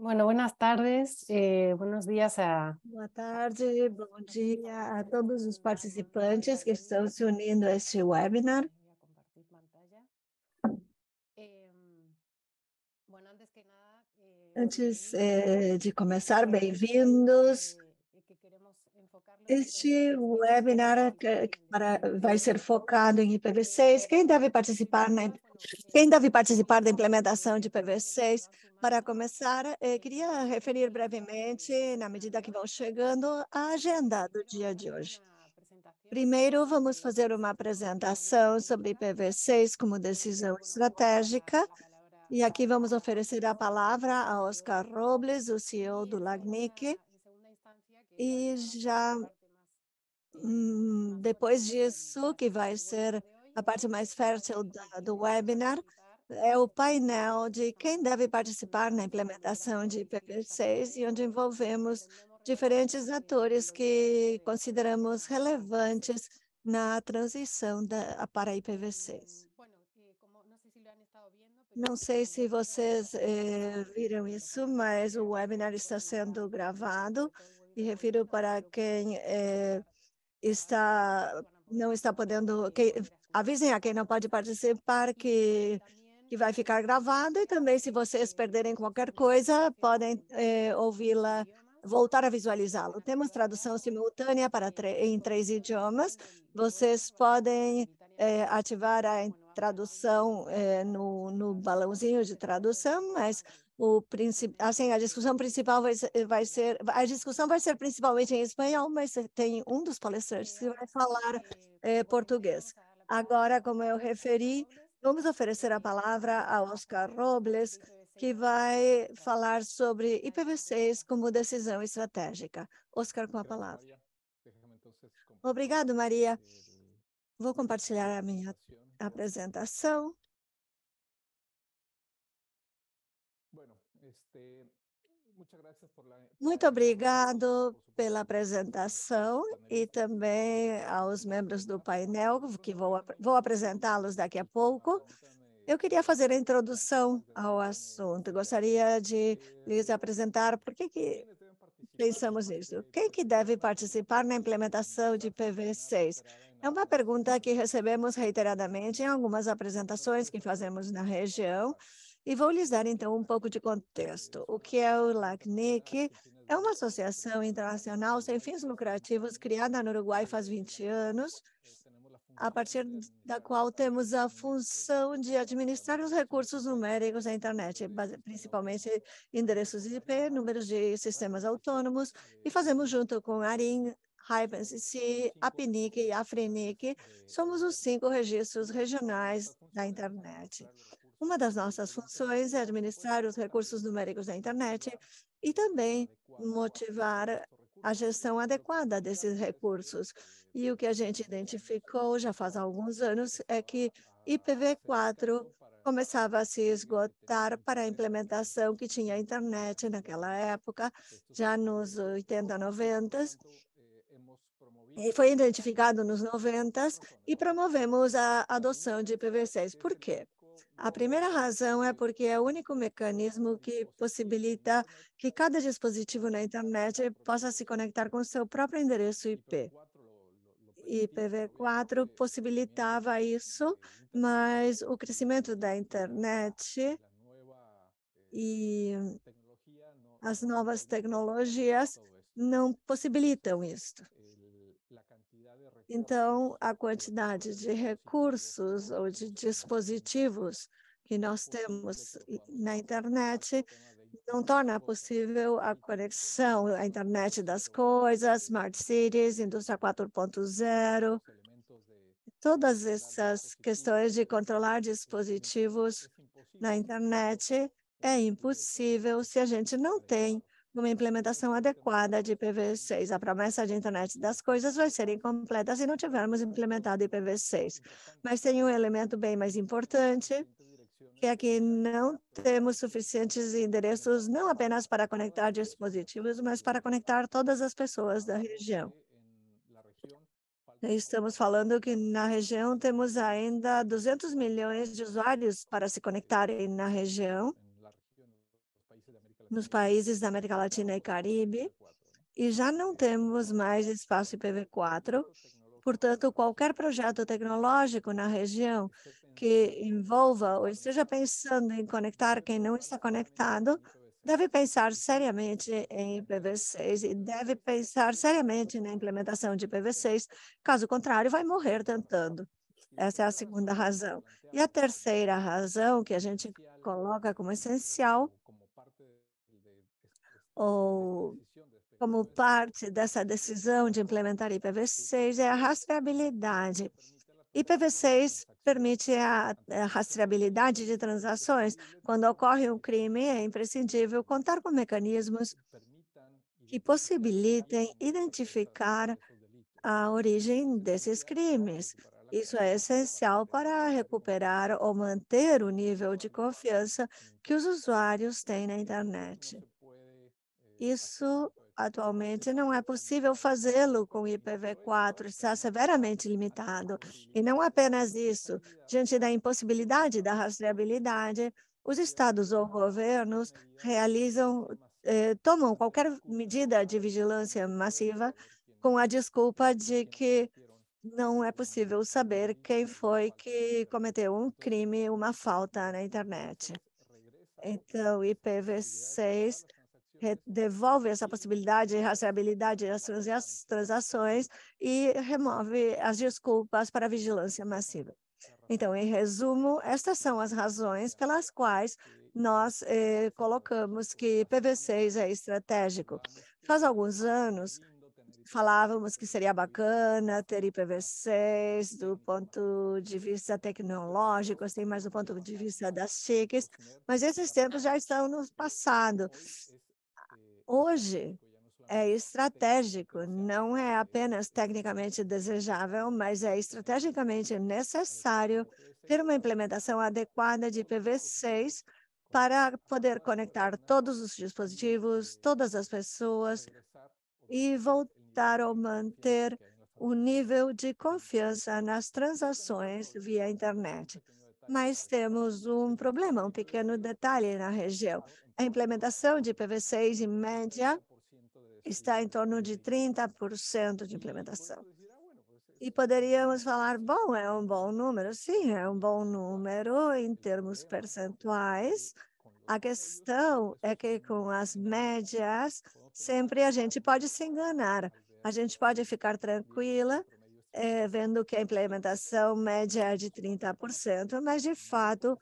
Bueno, buenas tardes, eh, buenos dias a. Boa tarde, bom dia a todos os participantes que estão se unindo a este webinar. Antes eh, de começar, bem-vindos. Este webinar para, vai ser focado em IPv6. Quem deve participar na quem deve participar da implementação de PV6? Para começar, eh, queria referir brevemente, na medida que vão chegando, a agenda do dia de hoje. Primeiro, vamos fazer uma apresentação sobre PV6 como decisão estratégica. E aqui vamos oferecer a palavra a Oscar Robles, o CEO do LACNIC. E já hum, depois disso, que vai ser a parte mais fértil uhum. do webinar uhum. é o painel de quem deve participar na implementação de IPv6 e onde envolvemos diferentes atores que consideramos relevantes na transição da, para IPv6. Não sei se vocês eh, viram isso, mas o webinar está sendo gravado e refiro para quem eh, está não está podendo, quem Avisem a quem não pode participar que, que vai ficar gravado e também se vocês perderem qualquer coisa, podem é, ouvi-la voltar a visualizá-lo. Temos tradução simultânea para em três idiomas. Vocês podem é, ativar a tradução é, no, no balãozinho de tradução, mas o assim a discussão principal vai, vai ser a discussão vai ser principalmente em espanhol, mas tem um dos palestrantes que vai falar é, português. Agora, como eu referi, vamos oferecer a palavra a Oscar Robles, que vai falar sobre IPv6 como decisão estratégica. Oscar, com a palavra. Obrigado, Maria. Vou compartilhar a minha apresentação. Muito obrigado pela apresentação e também aos membros do painel, que vou, vou apresentá-los daqui a pouco. Eu queria fazer a introdução ao assunto. Gostaria de lhes apresentar por que, que pensamos nisso. Quem que deve participar na implementação de PV6? É uma pergunta que recebemos reiteradamente em algumas apresentações que fazemos na região e vou lhes dar então um pouco de contexto. O que é o LACNIC? É uma associação internacional sem fins lucrativos criada no Uruguai faz 20 anos, a partir da qual temos a função de administrar os recursos numéricos da internet, principalmente endereços IP, números de sistemas autônomos, e fazemos junto com a ARIN, Hypensy, APNIC e Afrinic, somos os cinco registros regionais da internet. Uma das nossas funções é administrar os recursos numéricos da internet e também motivar a gestão adequada desses recursos. E o que a gente identificou já faz alguns anos é que IPv4 começava a se esgotar para a implementação que tinha a internet naquela época, já nos 80, 90. E foi identificado nos 90 e promovemos a adoção de IPv6. Por quê? A primeira razão é porque é o único mecanismo que possibilita que cada dispositivo na internet possa se conectar com seu próprio endereço IP. IPv4 possibilitava isso, mas o crescimento da internet e as novas tecnologias não possibilitam isso. Então, a quantidade de recursos ou de dispositivos que nós temos na internet não torna possível a conexão à internet das coisas, smart cities, indústria 4.0, todas essas questões de controlar dispositivos na internet é impossível se a gente não tem uma implementação adequada de IPv6. A promessa de internet das coisas vai ser incompleta se não tivermos implementado IPv6. Mas tem um elemento bem mais importante, que é que não temos suficientes endereços não apenas para conectar dispositivos, mas para conectar todas as pessoas da região. Estamos falando que na região temos ainda 200 milhões de usuários para se conectarem na região nos países da América Latina e Caribe, e já não temos mais espaço IPv4. Portanto, qualquer projeto tecnológico na região que envolva ou esteja pensando em conectar quem não está conectado, deve pensar seriamente em IPv6 e deve pensar seriamente na implementação de IPv6. Caso contrário, vai morrer tentando. Essa é a segunda razão. E a terceira razão que a gente coloca como essencial ou como parte dessa decisão de implementar IPv6 é a rastreabilidade. IPv6 permite a, rastreabilidade de transações. Quando ocorre um crime, é imprescindível contar com mecanismos que possibilitem identificar a origem desses crimes. Isso é essencial para recuperar ou manter o nível de confiança que os usuários têm na internet. Isso atualmente não é possível fazê-lo com IPv4, está severamente limitado. E não apenas isso, diante da impossibilidade da rastreabilidade, os estados ou governos realizam, eh, tomam qualquer medida de vigilância massiva com a desculpa de que não é possível saber quem foi que cometeu um crime, uma falta na internet. Então, IPv6 devolve essa possibilidade de rastreabilidade das transações e remove as desculpas para a vigilância massiva. Então, em resumo, estas são as razões pelas quais nós eh, colocamos que PV6 é estratégico. Faz alguns anos, falávamos que seria bacana ter IPv6 do ponto de vista tecnológico, assim, mas do ponto de vista das TICs, mas esses tempos já estão no passado hoje é estratégico, não é apenas tecnicamente desejável, mas é estrategicamente necessário ter uma implementação adequada de IPv6 para poder conectar todos os dispositivos, todas as pessoas e voltar ou manter o nível de confiança nas transações via internet. Mas temos um problema, um pequeno detalhe na região. A implementação de IPv6, em média, está em torno de 30% de implementação. E poderíamos falar, bom, é um bom número. Sim, é um bom número em termos percentuais. A questão é que com é as médias, sempre a gente pode se enganar. A gente pode ficar tranquila é, vendo que a implementação média é de 30%, mas de fato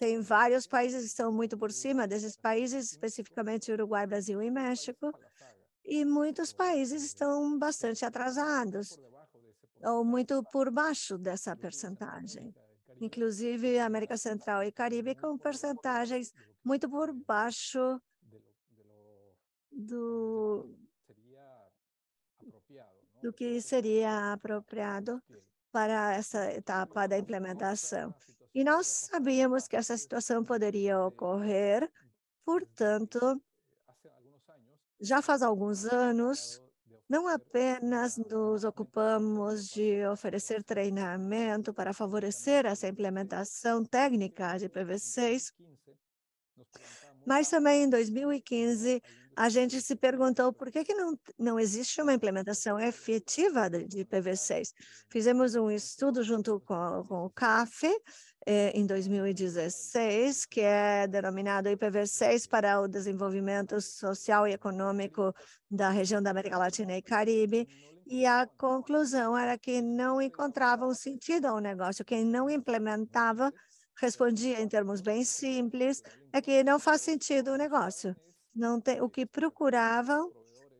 tem vários países que estão muito por hum. cima desses países, especificamente Uruguai, Brasil e México, e muitos países estão bastante atrasados ou muito por baixo dessa percentagem. Inclusive, América Central e Caribe com percentagens muito por baixo do, do que seria apropriado para essa etapa da implementação. E nós sabíamos que essa situação poderia ocorrer, portanto, já faz alguns anos, não apenas nos ocupamos de oferecer treinamento para favorecer essa implementação técnica de PV6, mas também em 2015 a gente se perguntou por que, que não, não existe uma implementação efetiva de, ipv PV6. Fizemos um estudo junto com, com o CAF eh, em 2016, que é denominado IPv6 para o desenvolvimento social e econômico da região da América Latina e Caribe, e a conclusão era que não encontrava um sentido ao negócio, quem não implementava respondia em termos bem simples, é que não faz sentido o negócio. Não tem, o que procuravam,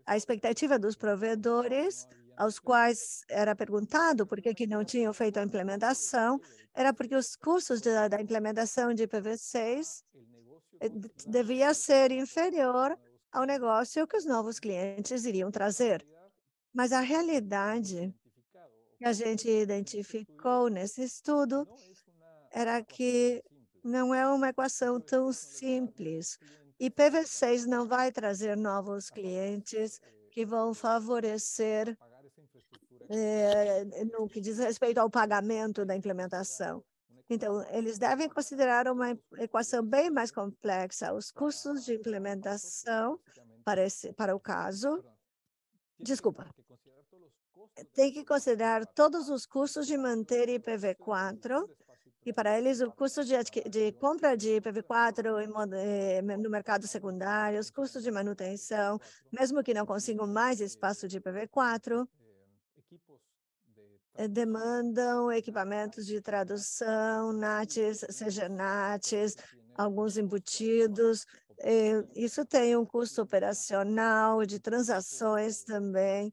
a expectativa dos provedores aos quais era perguntado por que, que não tinham feito a implementação, era porque os custos da, da implementação de IPv6 eh, devia ser inferior ao negócio que os novos clientes iriam trazer. Mas a realidade que a gente identificou nesse estudo era que não é uma equação tão simples. IPv6 não vai trazer novos clientes que vão favorecer eh, no que diz respeito ao pagamento da implementação. Então, eles devem considerar uma equação bem mais complexa. Os custos de implementação para, esse, para o caso. Desculpa. Tem que considerar todos os custos de manter IPv4 e para eles o custo de, de compra de IPv4 em, eh, no mercado secundário, os custos de manutenção, mesmo que não consigam mais espaço de IPv4, eh, demandam equipamentos de tradução, NATs, seja NATs, alguns embutidos. Eh, isso tem um custo operacional, de transações também,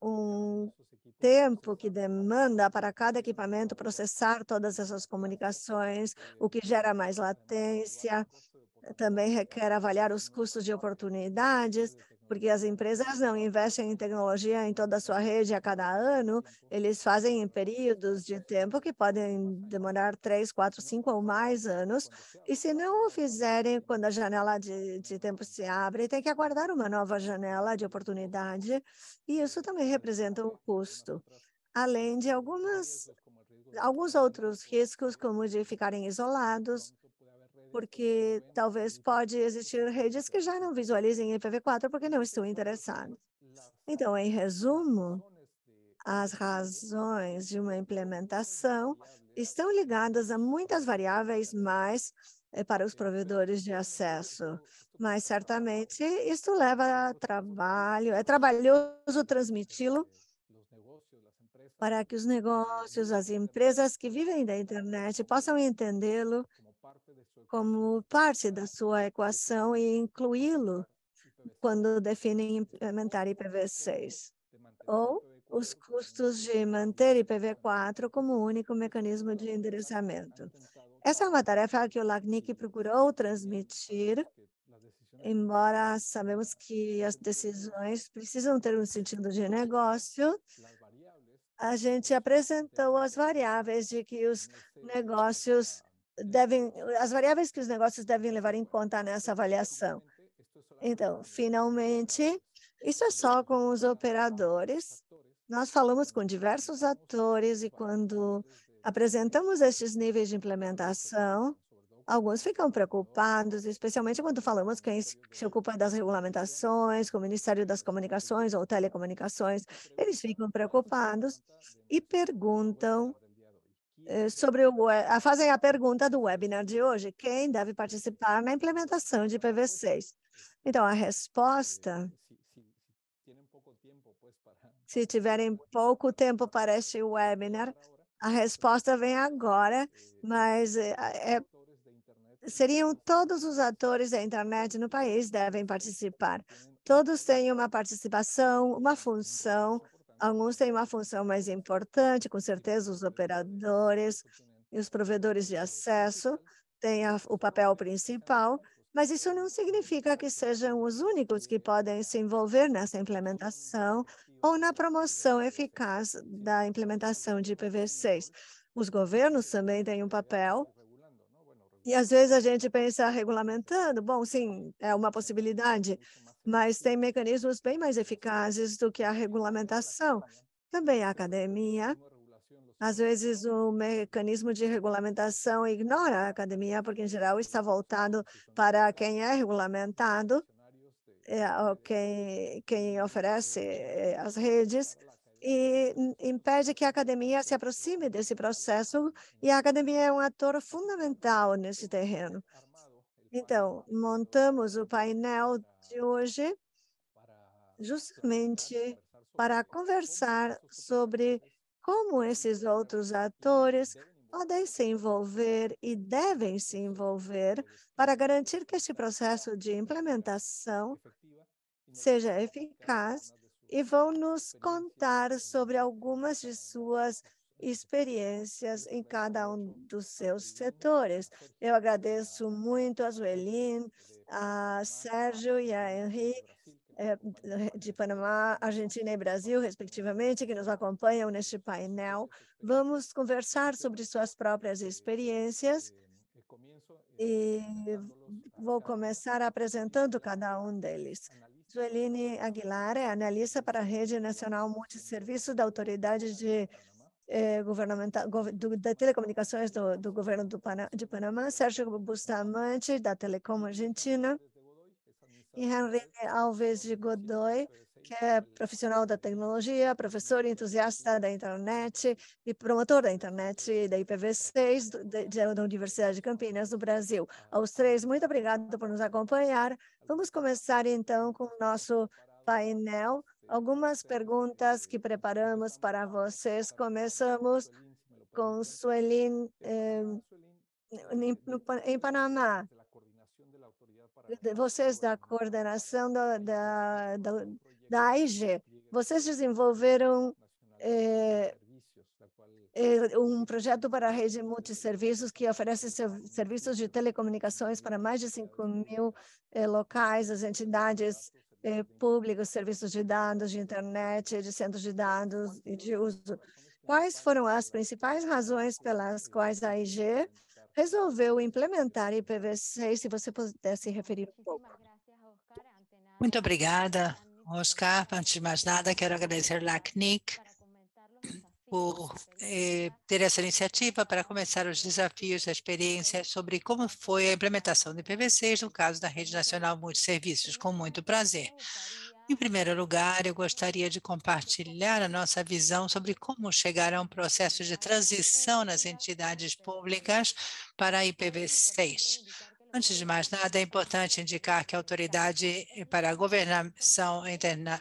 um tempo que demanda para cada equipamento processar todas essas comunicações, o que gera mais latência, também requer avaliar os custos de oportunidades, porque as empresas não investem em tecnologia em toda a sua rede a cada ano, eles fazem em períodos de tempo que podem demorar três, quatro, cinco ou mais anos, e se não o fizerem quando a janela de, de tempo se abre, tem que aguardar uma nova janela de oportunidade, e isso também representa um custo, além de algumas alguns outros riscos, como de ficarem isolados porque talvez pode existir redes que já não visualizem IPv4 porque não estão interessados. Então, em resumo, as razões de uma implementação estão ligadas a muitas variáveis mais eh, para os provedores de acesso, mas certamente isso leva a trabalho, é trabalhoso transmiti-lo para que os negócios, as empresas que vivem da internet possam entendê-lo como parte da sua equação e incluí-lo quando definem implementar IPv6. Ou os custos de manter IPv4 como único mecanismo de endereçamento. Essa é uma tarefa que o LACNIC procurou transmitir, embora sabemos que as decisões precisam ter um sentido de negócio, a gente apresentou as variáveis de que os negócios devem, as variáveis que os negócios devem levar em conta nessa avaliação. Então, finalmente, isso é só com os operadores. Nós falamos com diversos atores e quando apresentamos estes níveis de implementação, alguns ficam preocupados, especialmente quando falamos quem se ocupa das regulamentações, com o Ministério das Comunicações ou Telecomunicações, eles ficam preocupados e perguntam eh, sobre o, a, fazem a pergunta do webinar de hoje: quem deve participar na implementação de IPv6? Então, a resposta. Eh, Se tiverem pouco tempo para este webinar, a resposta vem agora, eh, mas é, seriam todos os atores da internet no país devem participar. Todos têm uma participação, uma função, Alguns têm uma função mais importante, com certeza, os operadores e os provedores de acesso têm a, o papel principal, mas isso não significa que sejam os únicos que podem se envolver nessa implementação ou na promoção eficaz da implementação de IPv6. Os governos também têm um papel. E às vezes a gente pensa regulamentando, bom, sim, é uma possibilidade, mas tem mecanismos bem mais eficazes do que a regulamentação. Também a academia, às vezes o mecanismo de regulamentação ignora a academia, porque em geral está voltado para quem é regulamentado, é, quem, quem oferece é, as redes, e impede que a academia se aproxime desse processo, e a academia é um ator fundamental nesse terreno. Então, montamos o painel de hoje, justamente para conversar sobre como esses outros atores podem se envolver e devem se envolver para garantir que este processo de implementação seja eficaz e vão nos contar sobre algumas de suas experiências em cada um dos seus setores. Eu agradeço muito a Zuelin, a Sérgio e a Henri eh, de Panamá, Argentina e Brasil, respectivamente, que nos acompanham neste painel. Vamos conversar sobre suas próprias experiências e vou começar apresentando cada um deles. Zueline Aguilar é analista para a Rede Nacional Multisserviços da Autoridade de eh, governamental, da Telecomunicações do, do governo do Pana, de Panamá, Sérgio Bustamante, da Telecom Argentina, e Henrique Alves de Godoy, que é profissional da tecnologia, professor entusiasta da internet e promotor da internet da IPv6 da Universidade de Campinas, no Brasil. Aos três, muito obrigado por nos acompanhar. Vamos começar então com o nosso painel algumas perguntas que preparamos para vocês. Começamos com Suelin eh, em Panamá. Vocês da coordenação da, da, da, da AIG, vocês desenvolveram eh, um projeto para a rede multisserviços que oferece serviços de telecomunicações para mais de 5 mil eh, locais, as entidades é, públicos, serviços de dados, de internet, de centros de dados e de uso. Quais foram as principais razões pelas quais a IG resolveu implementar IPv6? Se você pudesse referir um pouco. Muito obrigada, Oscar. Antes de mais nada, quero agradecer LACNIC por eh, ter essa iniciativa para começar os desafios da experiência sobre como foi a implementação do IPV6 no caso da Rede Nacional serviços, com muito prazer. Em primeiro lugar, eu gostaria de compartilhar a nossa visão sobre como chegar a um processo de transição nas entidades públicas para a IPv6. Antes de mais nada, é importante indicar que a autoridade para a governação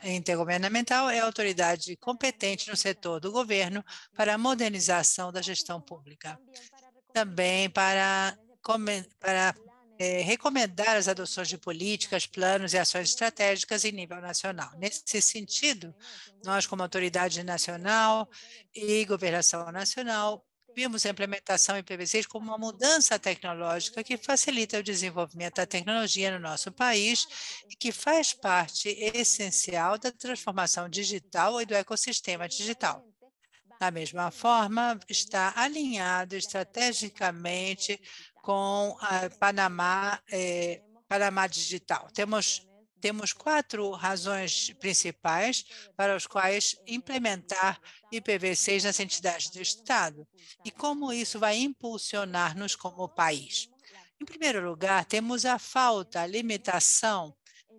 intergovernamental é a autoridade competente no setor do governo para a modernização da gestão pública. Também para, para é, recomendar as adoções de políticas, planos e ações estratégicas em nível nacional. Nesse sentido, nós, como autoridade nacional e governação nacional, vimos a implementação em PBCs como uma uhum. mudança tecnológica que facilita o desenvolvimento da tecnologia no nosso país e que faz parte essencial da transformação digital e do ecossistema digital. Da mesma forma, está alinhado estrategicamente com a Panamá, eh, Panamá Digital. Temos temos quatro razões principais para as quais implementar IPv6 nas entidades do Estado e como isso vai impulsionar-nos como país. Em primeiro lugar, temos a falta, a limitação,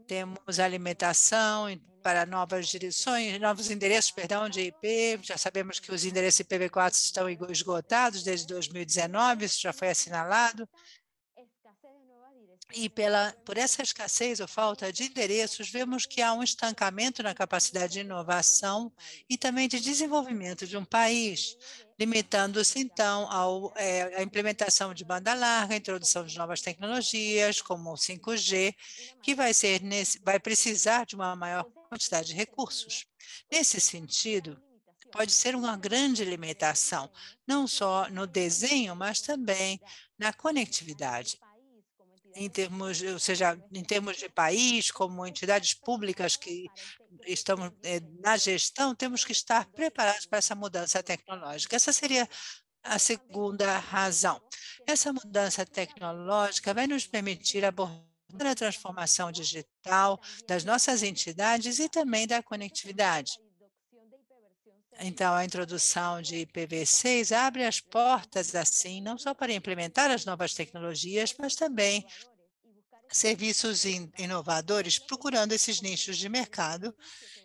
temos a limitação para novas direções, novos endereços, perdão, de IP. Já sabemos que os endereços IPv4 estão esgotados desde 2019, isso já foi assinalado e pela, por essa escassez ou falta de endereços, vemos que há um estancamento na capacidade de inovação e também de desenvolvimento de um país, limitando-se, então, ao, é, eh, à implementação de banda larga, introdução de novas tecnologias, como o 5G, que vai, ser nesse, vai precisar de uma maior quantidade de recursos. Nesse sentido, pode ser uma grande limitação, não só no desenho, mas também na conectividade em termos, ou seja, em termos de país, como entidades públicas que estamos eh, na gestão, temos que estar preparados para essa mudança tecnológica. Essa seria a segunda razão. Essa mudança tecnológica vai nos permitir abordar a transformação digital das nossas entidades e também da conectividade. Então, a introdução de IPv6 abre as portas, assim, não só para implementar as novas tecnologias, mas também serviços inovadores, procurando esses nichos de mercado,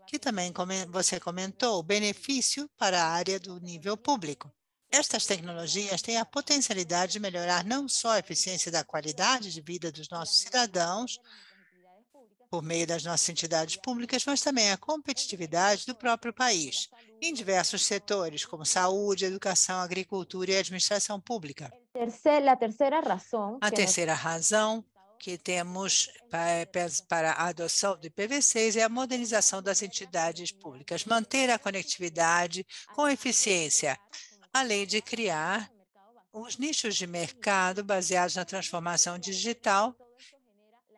que também você comentou, benefício para a área do nível público. Estas tecnologias têm a potencialidade de melhorar não só a eficiência da qualidade de vida dos nossos cidadãos, por meio das nossas entidades públicas, mas também a competitividade do próprio país, em diversos setores, como saúde, educação, agricultura e administração pública. A terceira razão que temos para a adoção do IPv6 é a modernização das entidades públicas, manter a conectividade com eficiência, além de criar os nichos de mercado baseados na transformação digital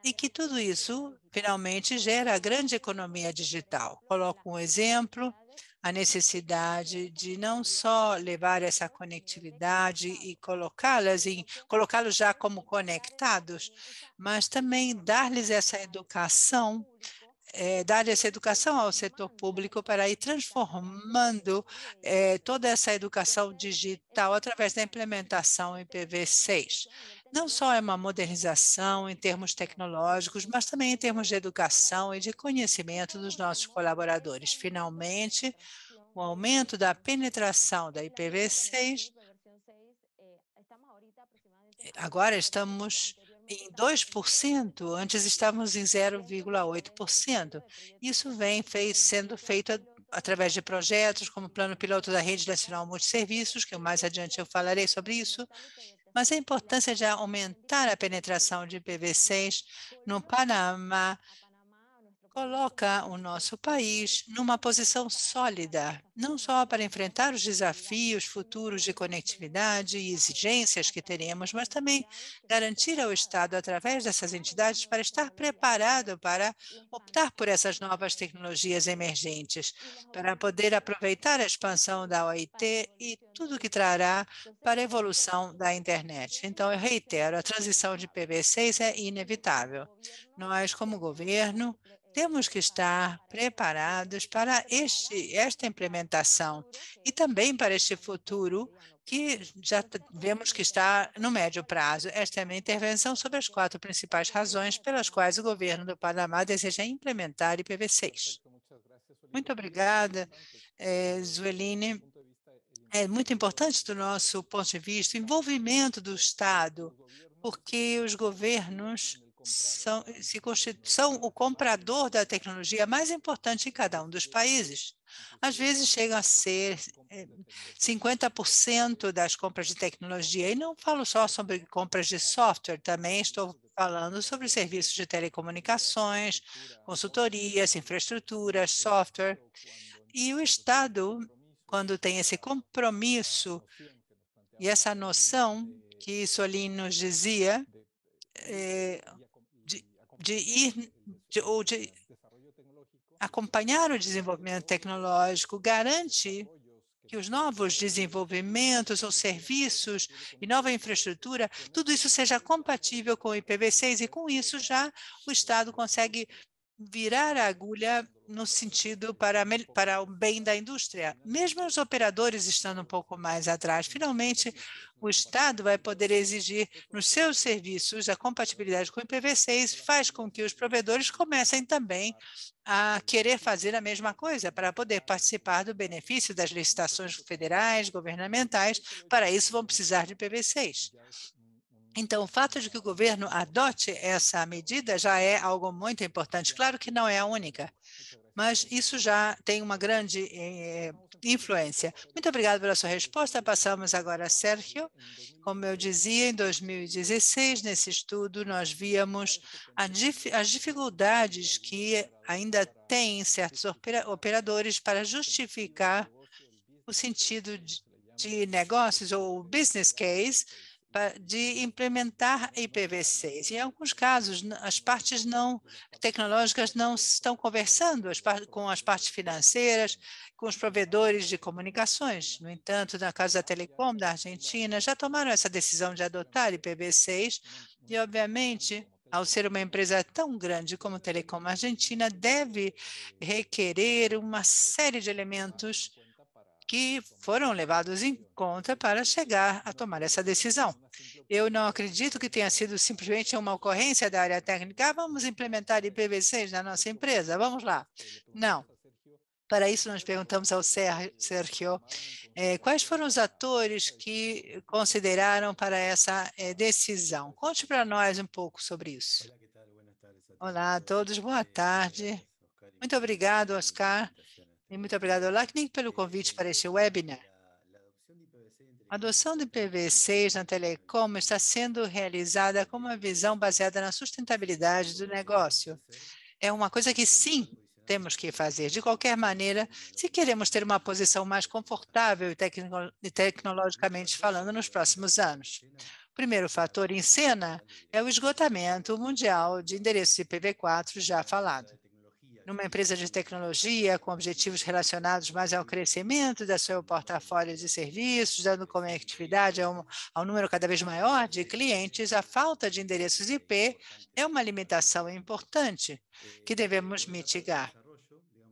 e que tudo isso finalmente gera a grande economia digital. Coloco um exemplo, a necessidade de não só levar essa conectividade e colocá-las em colocá-los já como conectados, mas também dar-lhes essa educação é, dar essa educação ao setor público para ir transformando é, toda essa educação digital através da implementação ipv 6 Não só é uma modernização em termos tecnológicos, mas também em termos de educação e de conhecimento dos nossos colaboradores. Finalmente, o aumento da penetração da IPv6 agora estamos em 2%, antes estávamos em 0,8%. Isso vem fez, sendo feito através de projetos como o Plano Piloto da Rede Nacional Multiserviços, que mais adiante eu falarei sobre isso, mas a importância de aumentar a penetração de ipv 6 no Panamá coloca o nosso país numa posição sólida, não só para enfrentar os desafios futuros de conectividade e exigências que teremos, mas também garantir ao Estado, através dessas entidades, para estar preparado para optar por essas novas tecnologias emergentes, para poder aproveitar a expansão da OIT e tudo que trará para a evolução da internet. Então, eu reitero, a transição de PV6 é inevitável. Nós, como governo, temos que estar preparados para este, esta implementação e também para este futuro que já vemos que está no médio prazo. Esta é a minha intervenção sobre as quatro principais razões pelas quais o governo do Panamá deseja implementar IPv6. Muito obrigada, eh, Zueline. É muito importante do nosso ponto de vista o envolvimento do Estado, porque os governos né? são, eh, se são o comprador da tecnologia mais importante em cada um dos países. Uhum. Às vezes chegam a ser 50% eh, das compras de tecnologia. E não falo só sobre compras de é. software, também estou falando sobre serviços de telecomunicações, consultorias, né? infraestruturas, software. E o Estado, quando tem esse compromisso e essa noção que Solim nos dizia, é, de ir de, ou de acompanhar o desenvolvimento tecnológico, garante que os novos desenvolvimentos ou serviços e nova infraestrutura, tudo isso seja compatível com o IPv6 e com isso já o Estado consegue virar a agulha no sentido para, para o bem da indústria. Mesmo os operadores estando um pouco mais atrás, finalmente o Estado vai poder exigir nos seus serviços a compatibilidade com o IPv6, faz com que os provedores comecem também a querer fazer a mesma coisa para poder participar do benefício das licitações federais, governamentais. Para isso, vão precisar de IPv6. Então, o fato de que o governo adote essa medida já é algo muito importante. Claro que não é a única, mas isso já tem uma grande eh, influência. Muito obrigada pela sua resposta. Passamos agora a Sérgio. Como eu dizia, em 2016, nesse estudo, nós víamos dif as dificuldades que ainda tem certos opera operadores para justificar o sentido de, de negócios ou business case de implementar IPv6. Em alguns casos, as partes não tecnológicas não estão conversando com as partes financeiras, com os provedores de comunicações. No entanto, na casa da Telecom da Argentina, já tomaram essa decisão de adotar IPv6 e, obviamente, ao ser uma empresa tão grande como a Telecom Argentina, deve requerer uma série de elementos que foram levados em conta para chegar a tomar essa decisão. Eu não acredito que tenha sido simplesmente uma ocorrência da área técnica. Ah, vamos implementar IPv6 na nossa empresa, vamos lá. Não. Para isso, nós perguntamos ao Sergio eh, quais foram os atores que consideraram para essa eh, decisão. Conte para nós um pouco sobre isso. Olá a todos, boa tarde. Muito obrigado, Oscar. E muito obrigado, Lacnic, pelo convite para este webinar. A adoção do IPv6 na telecom está sendo realizada com uma visão baseada na sustentabilidade do negócio. É uma coisa que, sim, temos que fazer. De qualquer maneira, se queremos ter uma posição mais confortável e, tecno e tecnologicamente falando nos próximos anos. O primeiro fator em cena é o esgotamento mundial de endereços IPv4 já falado numa empresa de tecnologia com objetivos relacionados mais ao crescimento da seu portafólio de serviços, dando conectividade a um, a um número cada vez maior de clientes, a falta de endereços IP é uma limitação importante que devemos mitigar.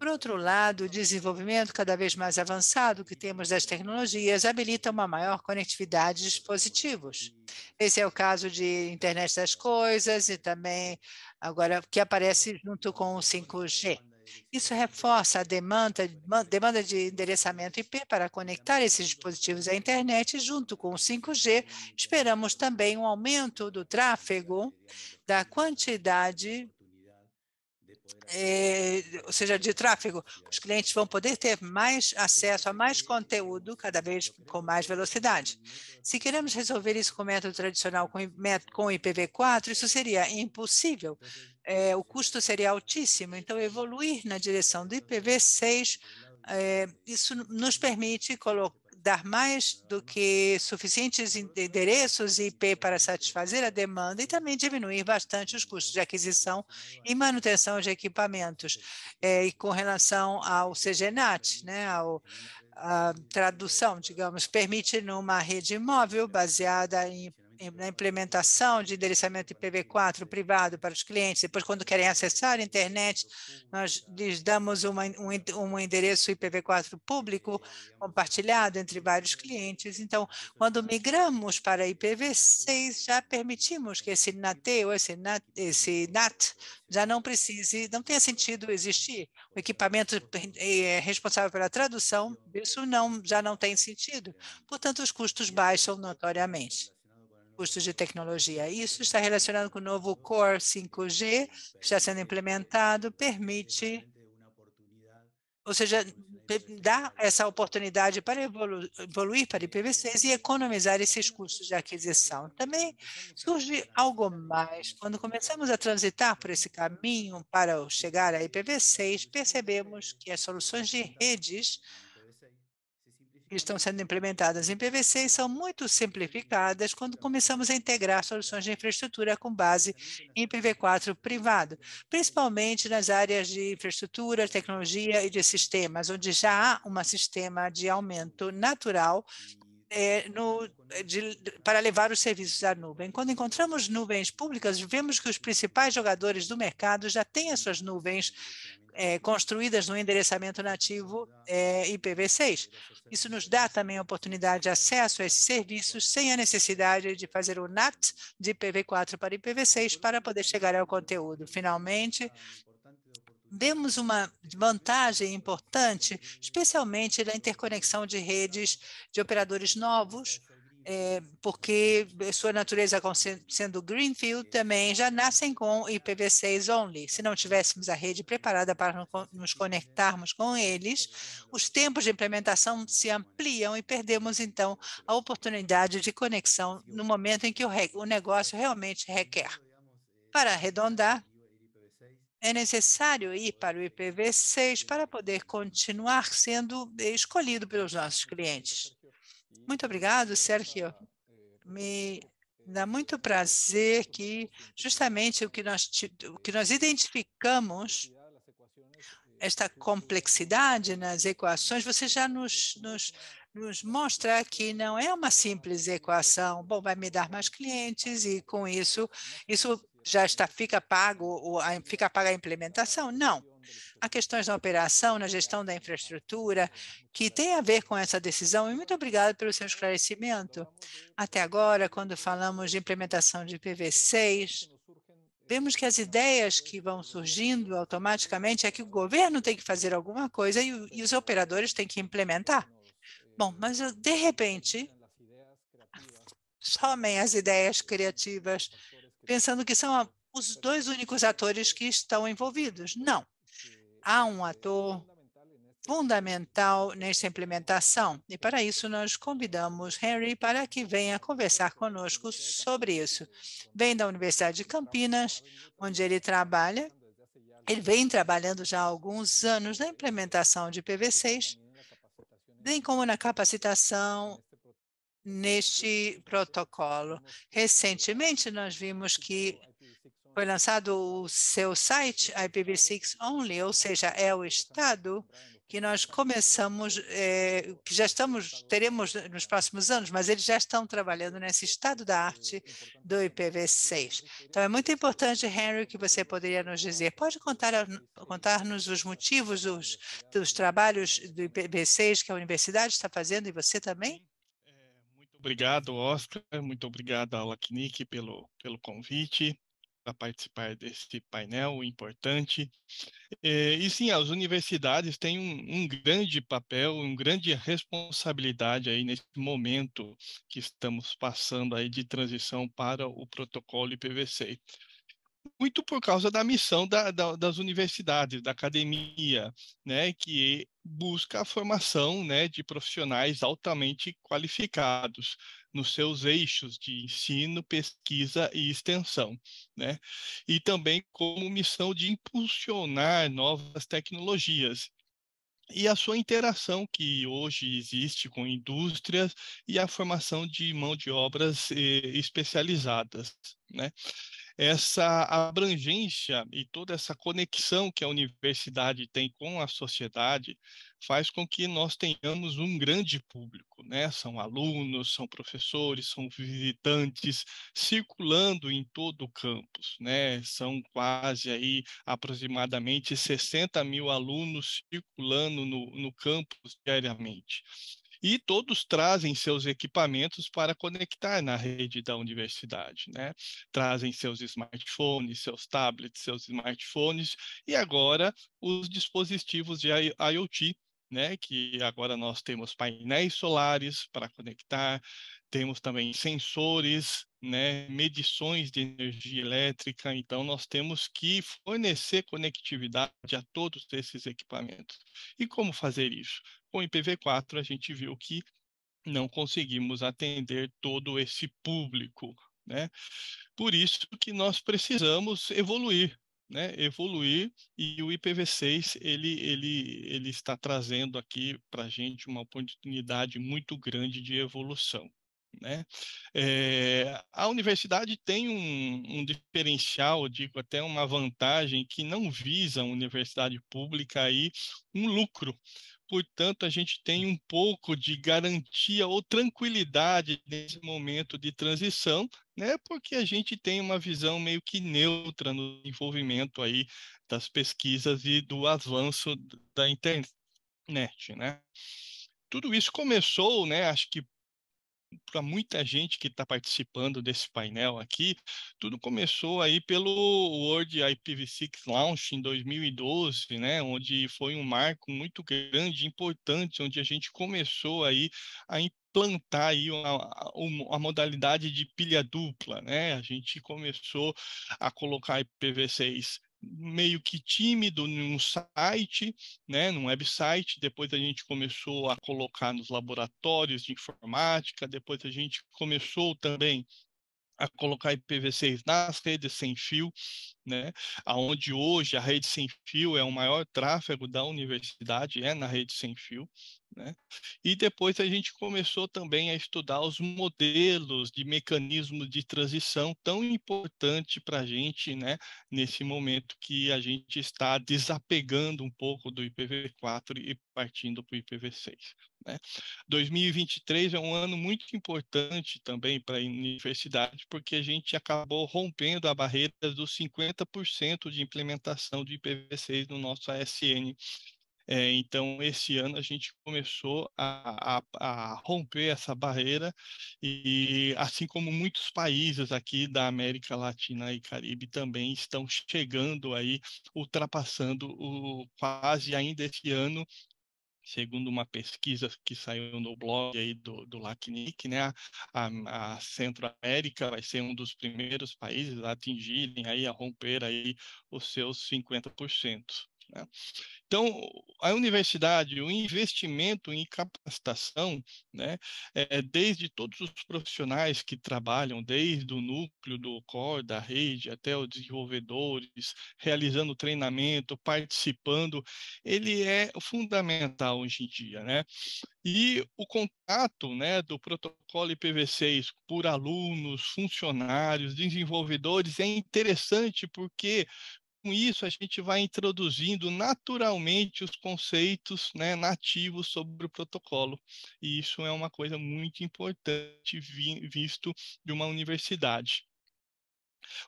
Por outro lado, o desenvolvimento cada vez mais avançado que temos das tecnologias habilita uma maior conectividade de dispositivos. Esse é o caso de internet das coisas e também agora que aparece junto com o 5G. Isso reforça a demanda, demanda de endereçamento IP para conectar esses dispositivos à internet. Junto com o 5G, esperamos também um aumento do tráfego, da quantidade né? É, ou seja, de tráfego, os clientes vão poder ter mais acesso a mais conteúdo, cada vez com mais velocidade. Se queremos resolver isso com método tradicional, com, com IPv4, isso seria impossível. É, o custo seria altíssimo. Então, evoluir na direção do IPv6 é, isso nos permite colocar dar mais do que suficientes endereços IP para satisfazer a demanda e também diminuir bastante os custos de aquisição e manutenção de equipamentos. É, e com relação ao CGNAT, né, ao, a tradução, digamos, permite numa rede móvel baseada em na implementação de endereçamento IPv4 privado para os clientes. Depois, quando querem acessar a internet, nós lhes damos uma, um, um endereço IPv4 público compartilhado entre vários clientes. Então, quando migramos para IPv6, já permitimos que esse NAT ou esse NAT, esse NAT já não precise, não tenha sentido existir. O equipamento é responsável pela tradução, isso não, já não tem sentido. Portanto, os custos baixam notoriamente custos de tecnologia. Isso está relacionado com o novo Core 5G, que está sendo implementado, permite, ou seja, dá essa oportunidade para evolu evoluir para IPv6 e economizar esses custos de aquisição. Também surge algo mais. Quando começamos a transitar por esse caminho para chegar a IPv6, percebemos que as soluções de redes estão sendo implementadas em PVC e são muito simplificadas quando começamos a integrar soluções de infraestrutura com base em PV4 privado, principalmente nas áreas de infraestrutura, tecnologia e de sistemas, onde já há um sistema de aumento natural é, no, de, para levar os serviços à nuvem. Quando encontramos nuvens públicas, vemos que os principais jogadores do mercado já têm as suas nuvens é, construídas no endereçamento nativo é, IPv6. Isso nos dá também a oportunidade de acesso a esses serviços sem a necessidade de fazer o NAT de IPv4 para IPv6 para poder chegar ao conteúdo. Finalmente, vemos uma vantagem importante, especialmente na interconexão de redes de operadores novos é, porque sua natureza sendo greenfield também já nascem com IPv6 only. Se não tivéssemos a rede preparada para nos conectarmos com eles, os tempos de implementação se ampliam e perdemos então a oportunidade de conexão no momento em que o, o negócio realmente requer. Para arredondar, é necessário ir para o IPv6 para poder continuar sendo escolhido pelos nossos clientes. Muito obrigado, Sérgio. Me dá muito prazer que justamente o que nós, o que nós identificamos esta complexidade nas equações, você já nos, nos, nos, mostra que não é uma simples equação. Bom, vai me dar mais clientes e com isso, isso já está fica pago fica paga a implementação? Não. Há questões na operação, na gestão da infraestrutura, que tem a ver com essa decisão. E muito obrigada pelo seu esclarecimento. Até agora, quando falamos de implementação de PV6, vemos que as ideias que vão surgindo automaticamente é que o governo tem que fazer alguma coisa e, e os operadores têm que implementar. Bom, mas de repente, somem as ideias criativas pensando que são os dois únicos atores que estão envolvidos. Não. Há um é ator fundamental nesta implementação. E para isso, nós convidamos Henry para que venha conversar conosco sobre isso. Vem da Universidade de Campinas, onde ele trabalha. Ele vem trabalhando já há alguns anos na implementação de PV6, bem como na capacitação neste protocolo. Recentemente, nós vimos que foi lançado o seu site, IPv6 Only, ou seja, é o Estado que nós começamos, é, que já estamos, teremos nos próximos anos, mas eles já estão trabalhando nesse estado da arte do IPv6. Então, é muito importante, Henry, que você poderia nos dizer. Pode contar-nos contar os motivos dos, dos trabalhos do IPv6 que a universidade está fazendo e você também? obrigado, Oscar. Muito obrigado Alaknik LACNIC pelo, pelo convite para participar desse painel importante. É, e, sim, as universidades têm um, um, grande papel, uma grande responsabilidade aí nesse momento que estamos passando aí de transição para o protocolo IPv6 muito por causa da missão da, da, das universidades, da academia, né, que busca a formação né, de profissionais altamente qualificados nos seus eixos de ensino, pesquisa e extensão, né? E também como missão de impulsionar novas tecnologias e a sua interação que hoje existe com indústrias e a formação de mão de obras eh, especializadas, né? essa abrangência e toda essa conexão que a universidade tem com a sociedade faz com que nós tenhamos um grande público, né? São alunos, são professores, são visitantes circulando em todo o campus, né? São quase aí aproximadamente 60 mil alunos circulando no, no campus diariamente e todos trazem seus equipamentos para conectar na rede da universidade, né? Trazem seus smartphones, seus tablets, seus smartphones e agora os dispositivos de IoT, né? Que agora nós temos painéis solares para conectar, temos também sensores, né, medições de energia elétrica, então nós temos que fornecer conectividade a todos esses equipamentos. E como fazer isso? Com o IPv4, a gente viu que não conseguimos atender todo esse público. Né? Por isso que nós precisamos evoluir, né? evoluir e o IPv6 ele, ele, ele está trazendo aqui para a gente uma oportunidade muito grande de evolução. Né? É, a universidade tem um, um, diferencial, digo até uma vantagem, que não visa a universidade pública aí um lucro, portanto, a gente tem um pouco de garantia ou tranquilidade nesse momento de transição, né? Porque a gente tem uma visão meio que neutra no envolvimento aí das pesquisas e do avanço da internet, né? Tudo isso começou, né? Acho que para muita gente que está participando desse painel aqui, tudo começou aí pelo World IPv6 Launch em 2012, né, onde foi um marco muito grande, importante, onde a gente começou aí a plantar aí uma, uma, modalidade de pilha dupla, né? A gente começou a colocar IPv6 meio que tímido num site, né, num website. Depois a gente começou a colocar nos laboratórios de informática. Depois a gente começou também a colocar IPv6 nas redes sem fio, né? Aonde hoje a rede sem fio é o maior tráfego da universidade é na rede sem fio, né? E depois a gente começou também a estudar os modelos de mecanismos de transição tão importante para a gente né, nesse momento que a gente está desapegando um pouco do IPv4 e partindo para o IPv6. Né? 2023 é um ano muito importante também para a universidade, porque a gente acabou rompendo a barreira dos 50% de implementação do IPv6 no nosso ASN é, então, esse ano a gente começou a, a, a, romper essa barreira e, assim como muitos países aqui da América Latina e Caribe também estão chegando aí, ultrapassando o quase ainda esse ano segundo uma pesquisa que saiu no blog aí do, do LACNIC, né, a, a Centro-América vai ser um dos primeiros países a atingirem aí, a romper aí os seus 50%. Né? Então, a universidade, o investimento em capacitação, né, é, desde todos os profissionais que trabalham, desde o núcleo do core, da rede, até os desenvolvedores, realizando treinamento, participando, ele é fundamental hoje em dia. Né? E o contato né, do protocolo IPv6 por alunos, funcionários, desenvolvedores é interessante porque com isso, a gente vai introduzindo naturalmente os conceitos né, nativos sobre o protocolo. E isso é uma coisa muito importante vi, visto de uma universidade.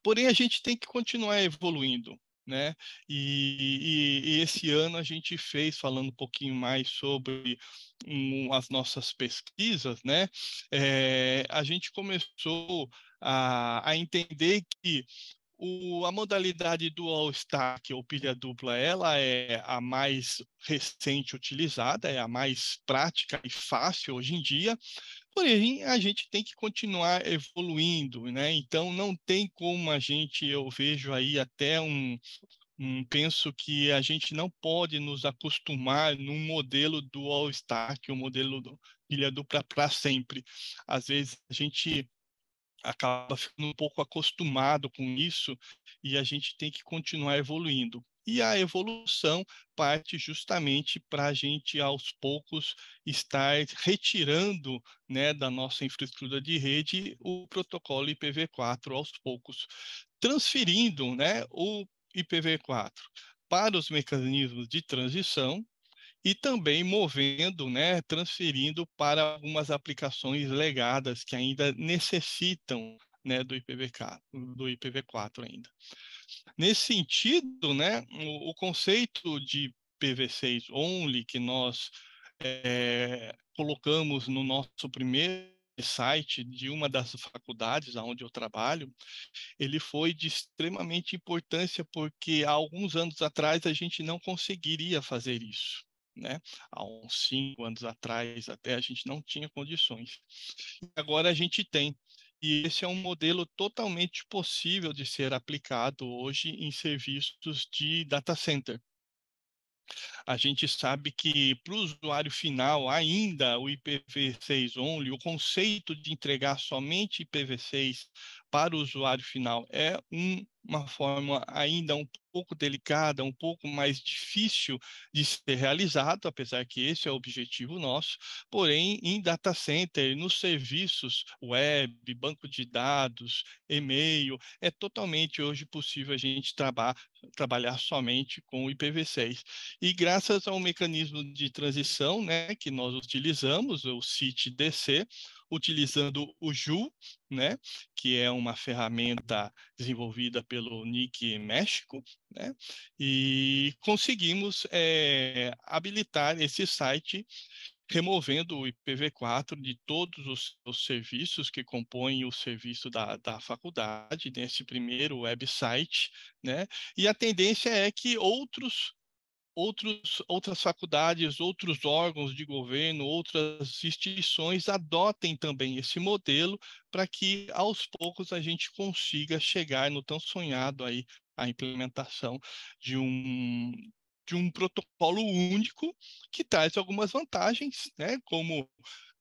Porém, a gente tem que continuar evoluindo. Né? E, e, e, esse ano a gente fez, falando um pouquinho mais sobre um, as nossas pesquisas, né? É, a gente começou a, a entender que o, a modalidade do All-Stack ou pilha dupla, ela é a mais recente utilizada, é a mais prática e fácil hoje em dia, porém a gente tem que continuar evoluindo, né? Então não tem como a gente, eu vejo aí até um, um penso que a gente não pode nos acostumar num modelo do All-Stack, é o um modelo do pilha dupla para sempre. Às vezes a gente acaba ficando um pouco acostumado com isso e a gente tem que continuar evoluindo. E a evolução parte justamente para a gente, aos poucos, estar retirando né, da nossa infraestrutura de rede o protocolo IPv4 aos poucos, transferindo né, o IPv4 para os mecanismos de transição, e também movendo, né, transferindo para algumas aplicações legadas que ainda necessitam né, do, do IPv4 ainda. Nesse sentido, né, o, o conceito de ipv 6 only que nós é, colocamos no nosso primeiro site de uma das faculdades onde eu trabalho, ele foi de extremamente importância porque há alguns anos atrás a gente não conseguiria fazer isso. Né? Há uns cinco anos atrás até a gente não tinha condições. Agora a gente tem. E esse é um modelo totalmente possível de ser aplicado hoje em serviços de data center. A gente sabe que para o usuário final, ainda o IPv6 only, o conceito de entregar somente IPv6 para o usuário final é um, uma forma ainda um pouco delicada, um pouco mais difícil de ser realizado, apesar que esse é o objetivo nosso. Porém, em data center, nos serviços web, banco de dados, e-mail, é totalmente hoje possível a gente traba trabalhar somente com o IPv6. E graças ao mecanismo de transição né, que nós utilizamos, o CIT-DC, utilizando o Ju, né, que é uma ferramenta desenvolvida pelo NIC México, né, e conseguimos é, habilitar esse site removendo o IPv4 de todos os, os, serviços que compõem o serviço da, da faculdade, nesse né, primeiro website, né? E a tendência é que outros outros, outras faculdades, outros órgãos de governo, outras instituições adotem também esse modelo para que aos poucos a gente consiga chegar no tão sonhado aí a implementação de um de um protocolo único que traz algumas vantagens, né, como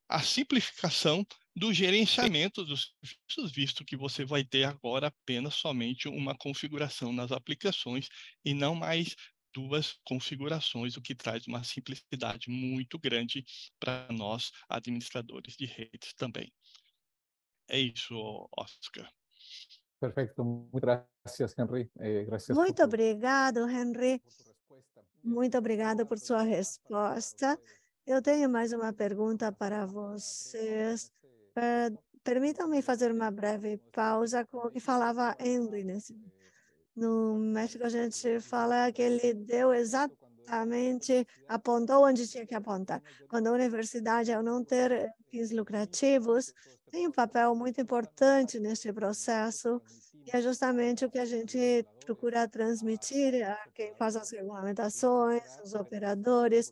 a simplificação do gerenciamento dos serviços, visto que você vai ter agora apenas somente uma configuração nas aplicações e não mais duas configurações, o que traz uma simplicidade muito grande para nós, administradores de redes também. É isso, Oscar. Perfeito, muito graças, Henry. Eh, gracias muito por... obrigado, Henry. Muito obrigado por sua resposta. Eu tenho mais uma pergunta para vocês. Eh, permitam-me fazer uma breve pausa com o que falava Henry nesse momento no México, a gente fala que ele deu exatamente, apontou onde tinha que apontar. Quando a universidade, ao é não ter fins lucrativos, tem um papel muito importante neste processo, e é justamente o que a gente procura transmitir a quem faz as regulamentações, os operadores,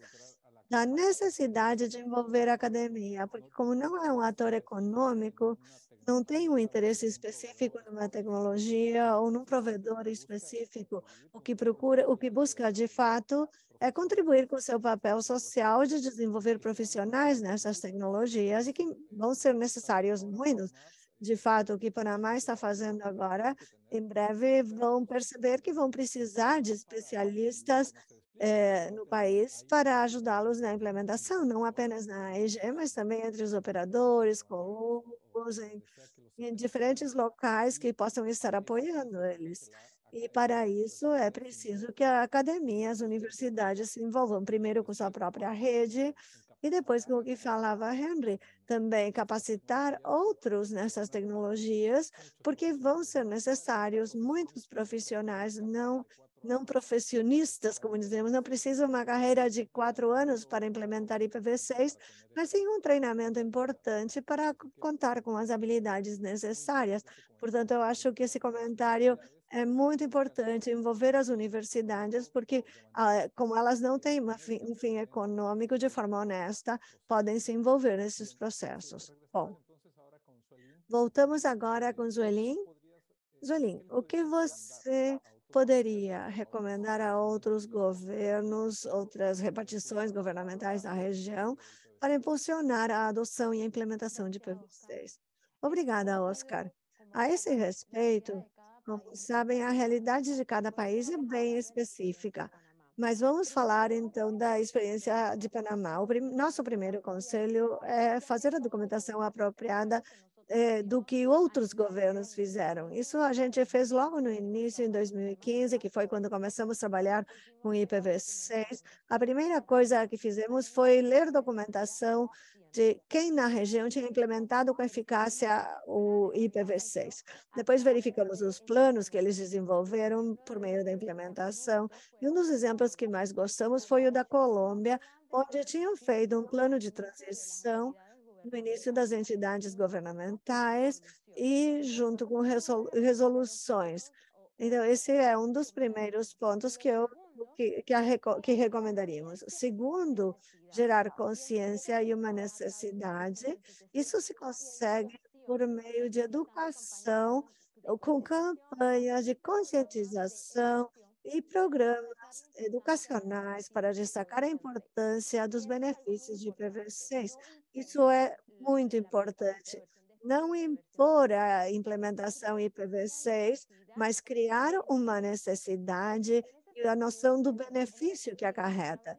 da necessidade de envolver a academia, porque como não é um ator econômico, não tem um interesse específico numa tecnologia ou num provedor específico. O que procura, o que busca de fato é contribuir com seu papel social de desenvolver profissionais nessas tecnologias e que vão ser necessários muitos. De fato, o que Panamá está fazendo agora, em breve vão perceber que vão precisar de especialistas eh, no país para ajudá-los na implementação, não apenas na EG, mas também entre os operadores, com em é diferentes locais que é possam estar apoiando eles. E para isso é preciso que a academia, as universidades se envolvam primeiro com sua própria rede e depois com o que né? falava Henry, uhum. também capacitar né? outros nessas uhum. tecnologias, porque vão né? ser necessários muitos profissionais não não profissionistas, como dizemos, não precisam uma carreira de quatro anos para implementar IPv6, mas sim um treinamento importante para contar com as habilidades necessárias. Portanto, eu acho que esse comentário é muito importante envolver as universidades, porque ah, como elas não têm um fim econômico de forma honesta, podem se envolver nesses processos. Bom, voltamos agora com Zuelin. Zuelin, eh, o que você poderia recomendar a outros governos, outras repartições governamentais da região para impulsionar a adoção e a implementação de PVCs? 6 Obrigada, Oscar. A esse respeito, como sabem, a realidade de cada país é bem específica. Mas vamos falar então da experiência de Panamá. O prim nosso primeiro conselho é fazer a documentação apropriada eh, do que outros governos fizeram. Isso a gente fez logo no início, em 2015, que foi quando começamos a trabalhar com o IPv6. A primeira coisa que fizemos foi ler documentação de quem na região tinha implementado com eficácia o IPv6. Depois verificamos os planos que eles desenvolveram por meio da implementação. E um dos exemplos que mais gostamos foi o da Colômbia, onde tinham feito um plano de transição no início das entidades governamentais e junto com resoluções. Então, esse é um dos primeiros pontos que eu que, que, a, que recomendaríamos. Segundo, gerar consciência e uma necessidade. Isso se consegue por meio de educação, com campanhas de conscientização e programas educacionais para destacar a importância dos benefícios de PVCs, isso é muito importante. Não impor a implementação IPv6, mas criar uma necessidade e a noção do benefício que acarreta.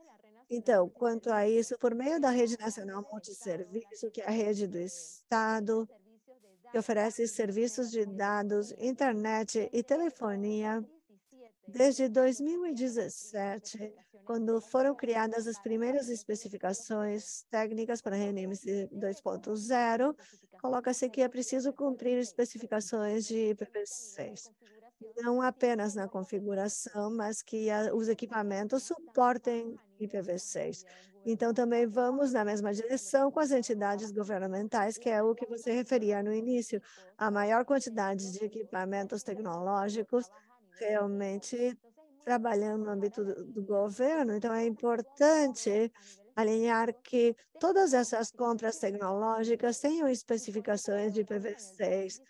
Então, quanto a isso, por meio da Rede Nacional Multisserviço, que é a rede do Estado, que oferece serviços de dados, internet e telefonia, desde 2017, quando foram criadas as primeiras especificações técnicas para RNMs 2.0, coloca-se que é preciso cumprir especificações de IPv6, não apenas na configuração, mas que a, os equipamentos suportem IPv6. Então, também vamos na mesma direção com as entidades governamentais, que é o que você referia no início. A maior quantidade de equipamentos tecnológicos realmente trabalhando no âmbito do, do governo, então é importante alinhar que todas essas compras tecnológicas tenham especificações de ipv 6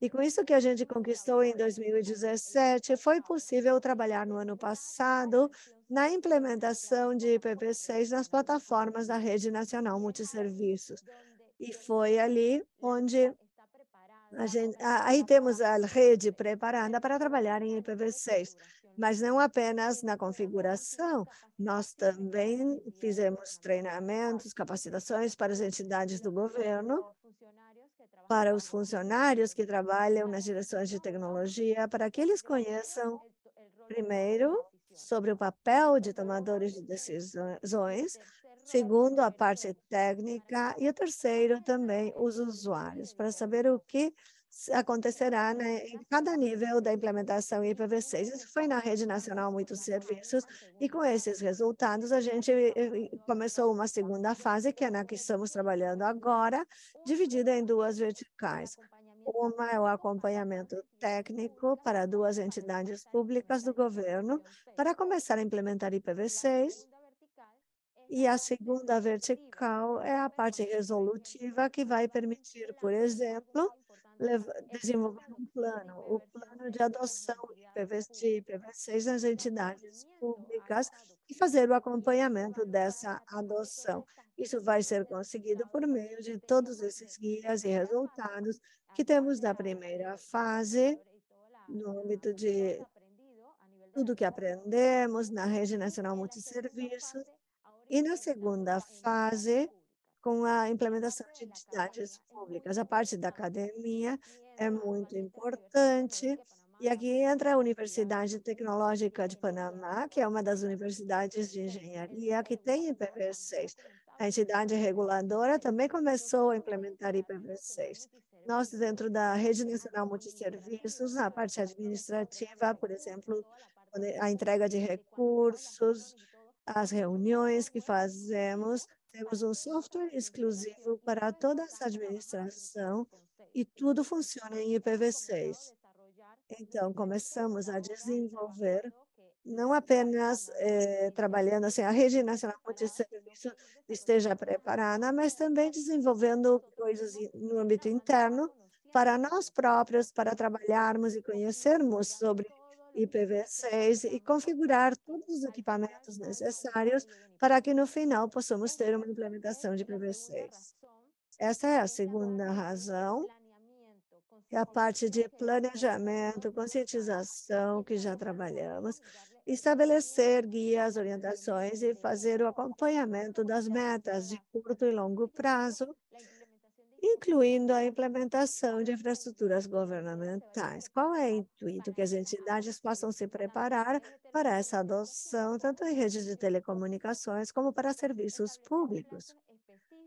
E com isso que a gente conquistou em 2017, foi possível trabalhar no ano passado na implementação de IPv6 nas plataformas da Rede Nacional multiserviços E foi ali onde a gente, aí temos a rede preparada para trabalhar em IPv6 mas não apenas na configuração. Nós também fizemos treinamentos, capacitações para as entidades do governo, para os funcionários que trabalham nas direções de tecnologia, para que eles conheçam, primeiro, sobre o papel de tomadores de decisões, segundo, a parte técnica, e o terceiro também, os usuários, para saber o que acontecerá né, em cada nível da implementação IPv6. Isso foi na rede nacional muitos serviços e com esses resultados a gente eh, eh, começou uma segunda fase, que é na que estamos trabalhando agora, dividida em duas verticais. Uma é o acompanhamento técnico para duas entidades públicas do governo para começar a implementar IPv6 e a segunda vertical é a parte resolutiva que vai permitir, por exemplo, é desenvolver um plano, o é plano de adoção de PV6 nas entidades públicas e fazer o acompanhamento dessa adoção. Isso vai ser conseguido por meio de todos esses guias e resultados que temos da primeira fase, no âmbito de tudo que aprendemos na Rede Nacional Multisserviços, e na segunda fase, com a implementação de entidades públicas. A parte da academia é muito importante. E aqui entra a Universidade Tecnológica de Panamá, que é uma das universidades de engenharia que tem IPv6. A entidade reguladora também começou a implementar IPv6. Nós, dentro da Rede Nacional Multisserviços, na parte administrativa, por exemplo, a entrega de recursos, as reuniões que fazemos temos um software exclusivo para toda essa administração e tudo funciona em IPv6. Então, começamos a desenvolver não apenas eh, trabalhando assim, a rede nacional de serviço esteja preparada, mas também desenvolvendo coisas no âmbito interno para nós próprios, para trabalharmos e conhecermos sobre IPv6 e configurar todos os equipamentos necessários para que no final possamos ter uma implementação de IPv6. Essa é a segunda razão, é a parte de planejamento, conscientização que já trabalhamos, estabelecer guias, orientações e fazer o acompanhamento das metas de curto e longo prazo incluindo a implementação de infraestruturas governamentais. Qual é o intuito? Que as entidades possam se preparar para essa adoção, tanto em redes de telecomunicações como para serviços públicos.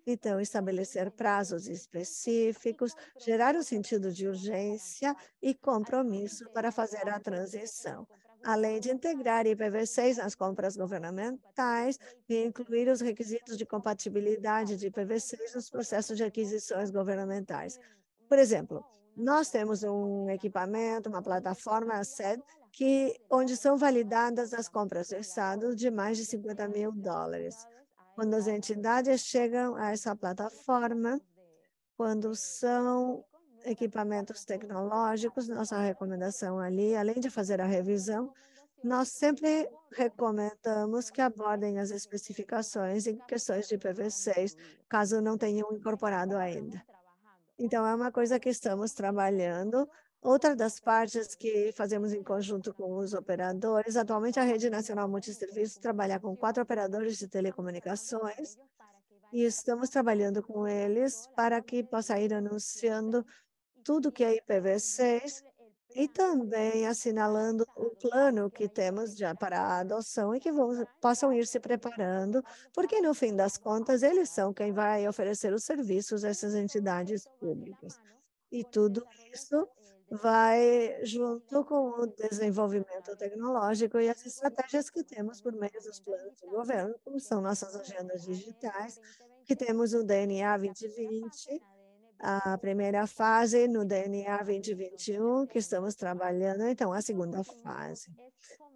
Então, estabelecer prazos específicos, gerar um sentido de urgência e compromisso para fazer a transição além de integrar IPv6 nas compras governamentais e incluir os requisitos de compatibilidade de IPv6 nos processos de aquisições governamentais. Por exemplo, nós temos um equipamento, uma plataforma, a SED, que, onde são validadas as compras do Estado de mais de 50 mil dólares. Quando as entidades chegam a essa plataforma, quando são equipamentos tecnológicos, nossa recomendação ali, além de fazer a revisão, nós sempre recomendamos que abordem as especificações em questões de pv 6 caso não tenham incorporado ainda. Então, é uma coisa que estamos trabalhando. Outra das partes que fazemos em conjunto com os operadores, atualmente a Rede Nacional Multisserviços trabalha com quatro operadores de telecomunicações e estamos trabalhando com eles para que possa ir anunciando tudo que é então, IPv6 assim, e assim, né, também assinalando tá o plano que temos já para a adoção e que vão, possam ir se né, preparando, porque no fim das né, contas eles são quem vai oferecer os serviços a essas então, assim, entidades públicas. E tudo isso eh, vai junto com o desenvolvimento tecnológico e as estratégias que temos por meio dos planos do tá governo, como são nossas agendas digitais, que temos o DNA 2020, a primeira fase no DNA 2021, que estamos trabalhando, então, a segunda fase.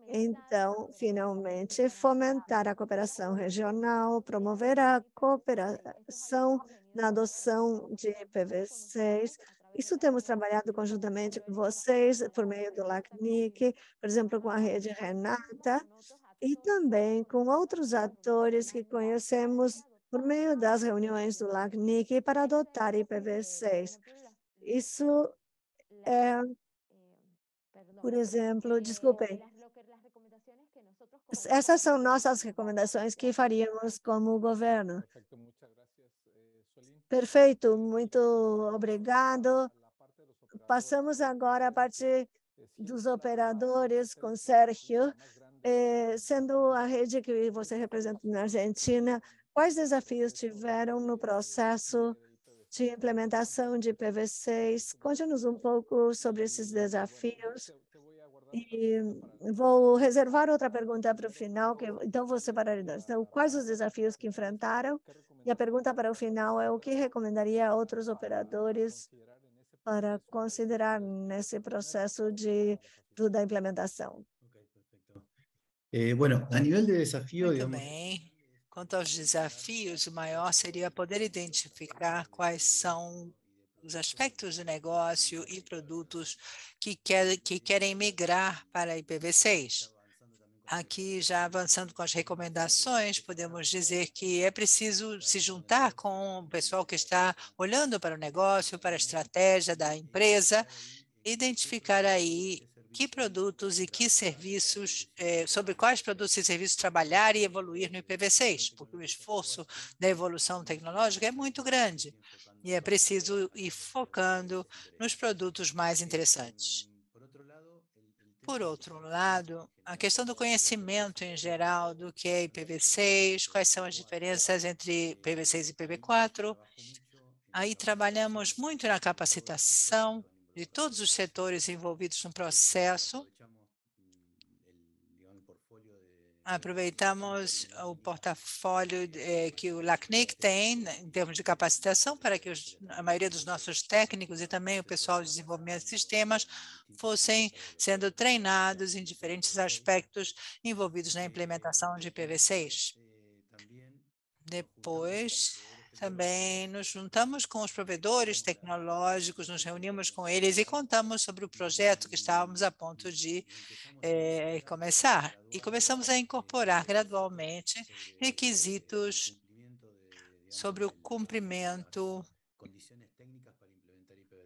Então, finalmente, fomentar a cooperação regional, promover a cooperação na adoção de PVCs. Isso temos trabalhado conjuntamente com vocês, por meio do LACNIC, por exemplo, com a rede Renata, e também com outros atores que conhecemos por meio das reuniões do LACNIC para adotar IPv6. Isso é, por exemplo, desculpem, essas são nossas recomendações que faríamos como governo. Perfeito, eh, muito obrigado. Passamos agora a parte dos operadores com Sérgio, é eh, sendo a rede que você representa na Argentina Quais desafios tiveram no processo de implementação de PV6? Conte-nos um pouco sobre esses desafios. E vou reservar outra pergunta para o final, que então vou separar Então, quais os desafios que enfrentaram? E a pergunta para o final é o que recomendaria a outros operadores para considerar nesse processo de, da implementação? Eh, bueno, a nível de desafio, Muito digamos, bem. Quanto aos desafios, o maior seria poder identificar quais são os aspectos de negócio e produtos que, quer, que querem migrar para IPv6. Aqui, já avançando com as recomendações, podemos dizer que é preciso se juntar com o pessoal que está olhando para o negócio, para a estratégia da empresa, identificar aí que produtos e que serviços, é, sobre quais produtos e serviços trabalhar e evoluir no IPv6, porque o esforço da evolução tecnológica é muito grande e é preciso ir focando nos produtos mais interessantes. Por outro lado, a questão do conhecimento em geral do que é IPv6, quais são as diferenças entre IPv6 e IPv4. Aí trabalhamos muito na capacitação de todos os setores envolvidos no processo. Aproveitamos o portafólio é, que o LACNIC tem né, em termos de capacitação para que a maioria dos nossos técnicos e também o pessoal de desenvolvimento de sistemas fossem sendo treinados em diferentes aspectos envolvidos na implementação de PV6. Depois, também nos juntamos com os provedores tecnológicos, nos reunimos com eles e contamos sobre o projeto que estávamos a ponto de eh, começar. E começamos a incorporar gradualmente requisitos sobre o cumprimento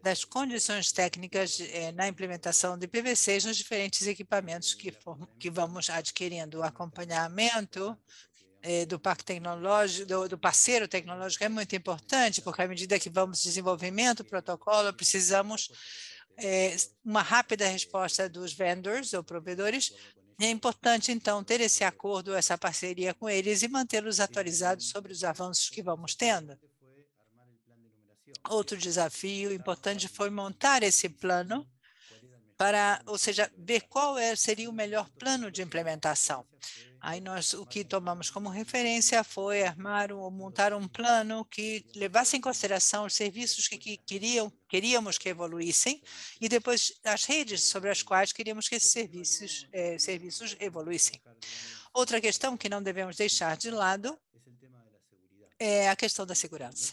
das condições técnicas eh, na implementação de PVCs nos diferentes equipamentos que, for, que vamos adquirindo. O acompanhamento eh, do parque tecnológico, do, do, parceiro tecnológico é muito importante, porque à medida que vamos desenvolvimento, protocolo, precisamos é, uma rápida resposta dos vendors ou provedores. E é importante, então, ter esse acordo, essa parceria com eles e mantê-los atualizados sobre os avanços que vamos tendo. Outro desafio importante foi montar esse plano para, ou seja, ver qual é, seria o melhor plano de implementação. Aí nós o que tomamos como referência foi armar ou montar um plano que levasse em consideração os serviços que, que queriam, queríamos que evoluíssem e depois as redes sobre as quais queríamos que esses serviços, eh, serviços evoluíssem. Outra questão que não devemos deixar de lado é a questão da segurança.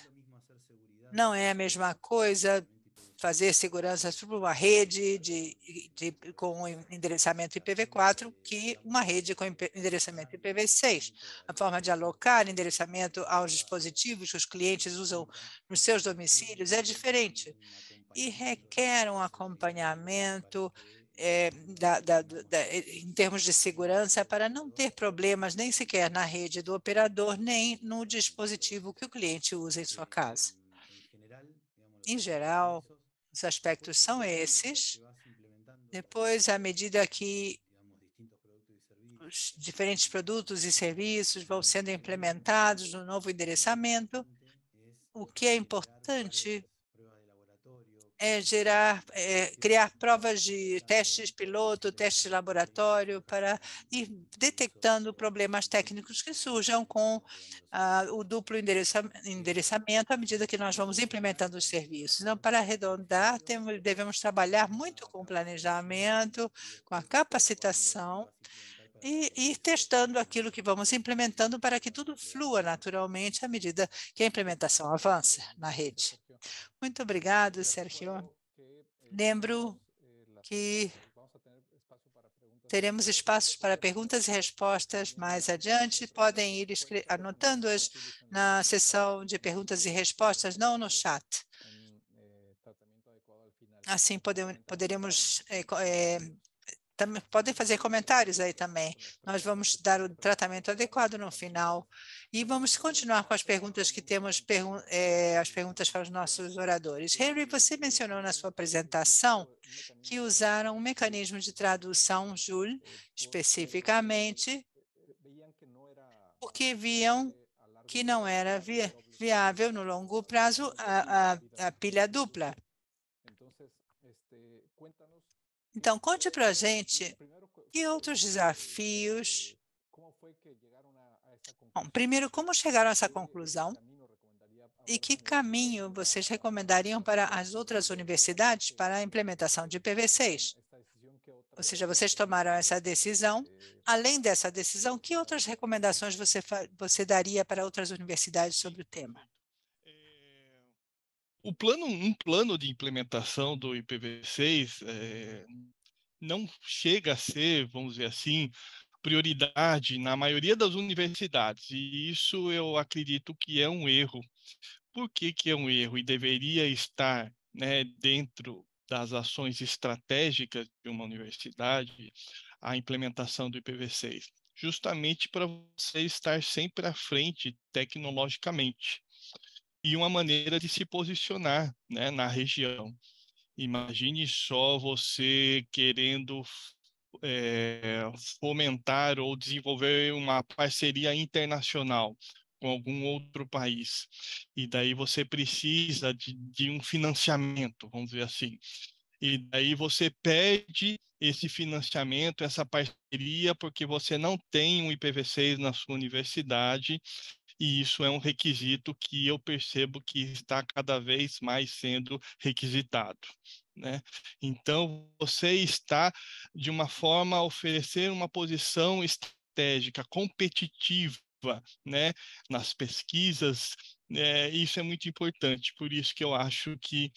Não é a mesma coisa fazer segurança sobre uma rede de, de, com endereçamento IPv4 que uma rede com endereçamento IPv6. A forma de alocar endereçamento aos dispositivos que os clientes usam nos seus domicílios é diferente e requer um acompanhamento é, da, da, da, em termos de segurança para não ter problemas nem sequer na rede do operador, nem no dispositivo que o cliente usa em sua casa. Em geral, os aspectos são esses. Depois, à medida que os diferentes produtos e serviços vão então, sendo é implementados no novo é endereçamento, é o que é importante é gerar, é criar provas de testes piloto, testes de laboratório para ir detectando problemas técnicos que surjam com ah, o duplo endereça, endereçamento à medida que nós vamos implementando os serviços. Então, para arredondar, temos, devemos trabalhar muito com o planejamento, com a capacitação, e ir testando aquilo que vamos implementando para que tudo flua naturalmente à medida que a implementação avança na rede. Muito obrigado, Sérgio. Lembro que teremos espaços para perguntas e respostas mais adiante. Podem ir anotando-as na sessão de perguntas e respostas, não no chat. Assim poderemos é, também, podem fazer comentários aí também. Nós vamos dar o tratamento adequado no final e vamos continuar com as perguntas que temos, pergun é, as perguntas para os nossos oradores. Henry, você mencionou na sua apresentação que usaram um mecanismo de tradução, Jules, especificamente, porque viam que não era vi viável no longo prazo a, a, a pilha dupla. Então, conte para a gente que outros desafios. Bom, primeiro, como chegaram a essa conclusão? E que caminho vocês recomendariam para as outras universidades para a implementação de PV6? Ou seja, vocês tomaram essa decisão. Além dessa decisão, que outras recomendações você, você daria para outras universidades sobre o tema? O plano, um plano de implementação do IPv6 é, eh, não chega a ser, vamos dizer assim, prioridade na maioria das universidades. E isso eu acredito que é um erro. Por que, que é um erro e deveria estar né, dentro das ações estratégicas de uma universidade a implementação do IPv6? Justamente para você estar sempre à frente tecnologicamente e uma maneira de se posicionar né, na região. Imagine só você querendo é, fomentar ou desenvolver uma parceria internacional com algum outro país. E daí você precisa de, de um financiamento, vamos dizer assim. E daí você pede esse financiamento, essa parceria, porque você não tem um IPv6 na sua universidade e isso é um requisito que eu percebo que está cada vez mais sendo requisitado. Né? Então, você está, de uma forma, oferecer uma posição estratégica, competitiva, né? nas pesquisas, né, isso é muito importante, por isso que eu acho que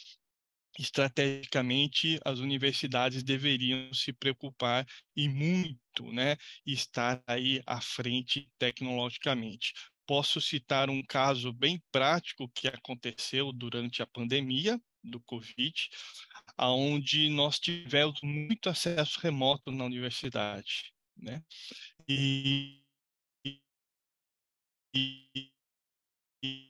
estrategicamente as universidades deveriam se preocupar e muito, né, estar aí à frente tecnologicamente posso citar um caso bem prático que aconteceu durante a pandemia do Covid, aonde nós tivemos muito acesso remoto na universidade, né? E, e, e,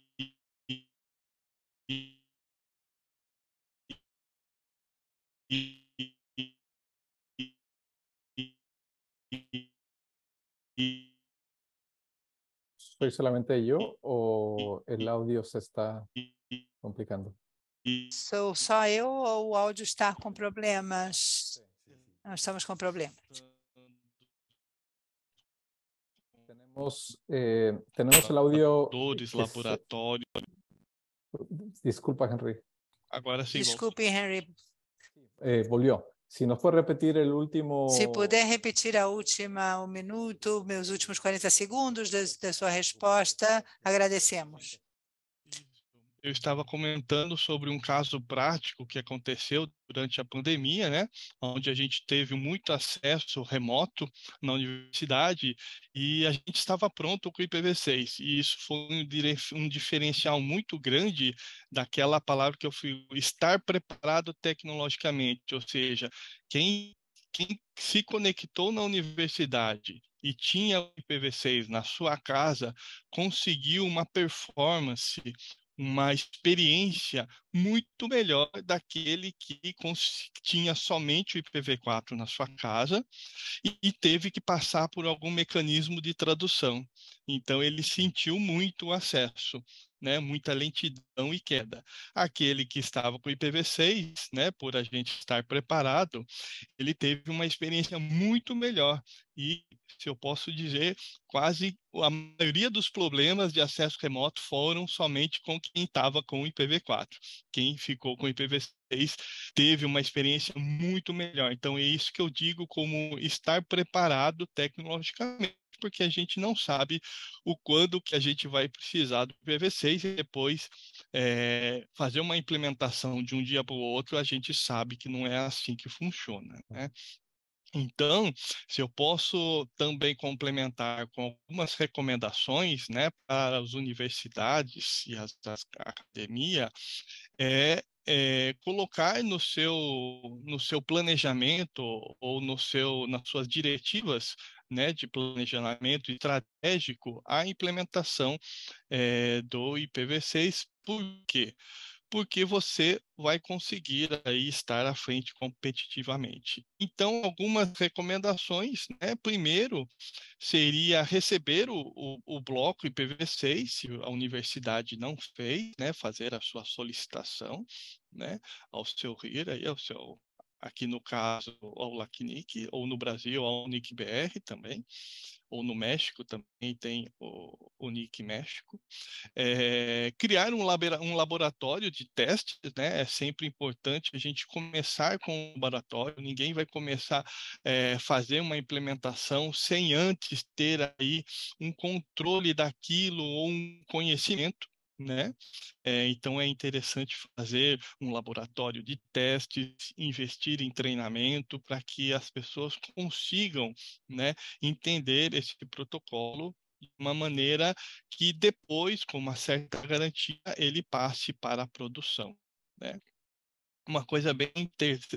e, e, e ¿Soy solamente yo o el audio se está complicando? ¿Soy solo yo o el audio está con problemas? no estamos con problemas. Tenemos, eh, tenemos el audio. Disculpa, Henry. Disculpe, Henry. Eh, volvió. Se nos pode repetir o último. Se puder repetir a última, um minuto, meus últimos 40 segundos da, da sua resposta, agradecemos eu estava comentando sobre um caso prático que aconteceu durante a pandemia, né, onde a gente teve muito acesso remoto na universidade e a gente estava pronto com o IPv6. E isso foi um diferencial muito grande daquela palavra que eu fui estar preparado tecnologicamente, ou seja, quem quem se conectou na universidade e tinha o IPv6 na sua casa conseguiu uma performance uma experiência muito melhor daquele que tinha somente o IPv4 na sua casa e, e teve que passar por algum mecanismo de tradução. Então, ele sentiu muito o acesso né, muita lentidão e queda. Aquele que estava com IPv6, né, por a gente estar preparado, ele teve uma experiência muito melhor e, se eu posso dizer, quase a maioria dos problemas de acesso remoto foram somente com quem estava com IPv4. Quem ficou com IPv6 teve uma experiência muito melhor. Então, é isso que eu digo como estar preparado tecnologicamente porque a gente não sabe o quando que a gente vai precisar do PV6 e depois é, fazer uma implementação de um dia para o outro, a gente sabe que não é assim que funciona, né? Então, se eu posso também complementar com algumas recomendações né, para as universidades e as, as academia, é, é, colocar no seu, no seu planejamento ou no seu, nas suas diretivas né, de planejamento estratégico à implementação é, do IPv6. Por quê? Porque você vai conseguir aí estar à frente competitivamente. Então, algumas recomendações, né? Primeiro, seria receber o, o, o, bloco IPv6, se a universidade não fez, né? Fazer a sua solicitação, né? Ao seu RIR, aí, ao seu aqui no caso ao LACNIC, ou no Brasil ao NICBR também, ou no México também tem o, o NIC México. É, criar um, um, laboratório de testes, né? É sempre importante a gente começar com um laboratório, ninguém vai começar a é, fazer uma implementação sem antes ter aí um controle daquilo ou um conhecimento né? É, então é interessante fazer um laboratório de testes, investir em treinamento para que as pessoas consigam, né, entender esse protocolo de uma maneira que depois, com uma certa garantia, ele passe para a produção, né? uma coisa bem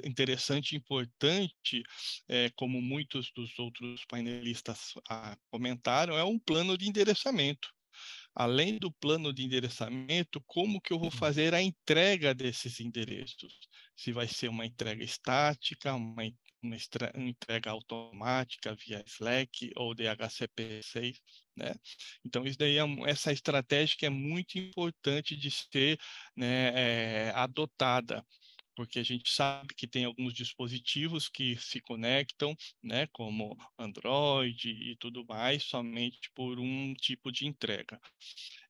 interessante e importante, é, como muitos dos outros painelistas ah, comentaram, é um plano de endereçamento além do plano de endereçamento, como que eu vou uhum. fazer a entrega desses endereços? Se vai ser uma entrega estática, uma, uma entrega automática via Slack ou DHCP6, né? Então, isso daí é, essa estratégia que é muito importante de ser né, é, adotada porque a gente sabe que tem alguns dispositivos que se conectam, né, como Android e tudo mais, somente por um tipo de entrega.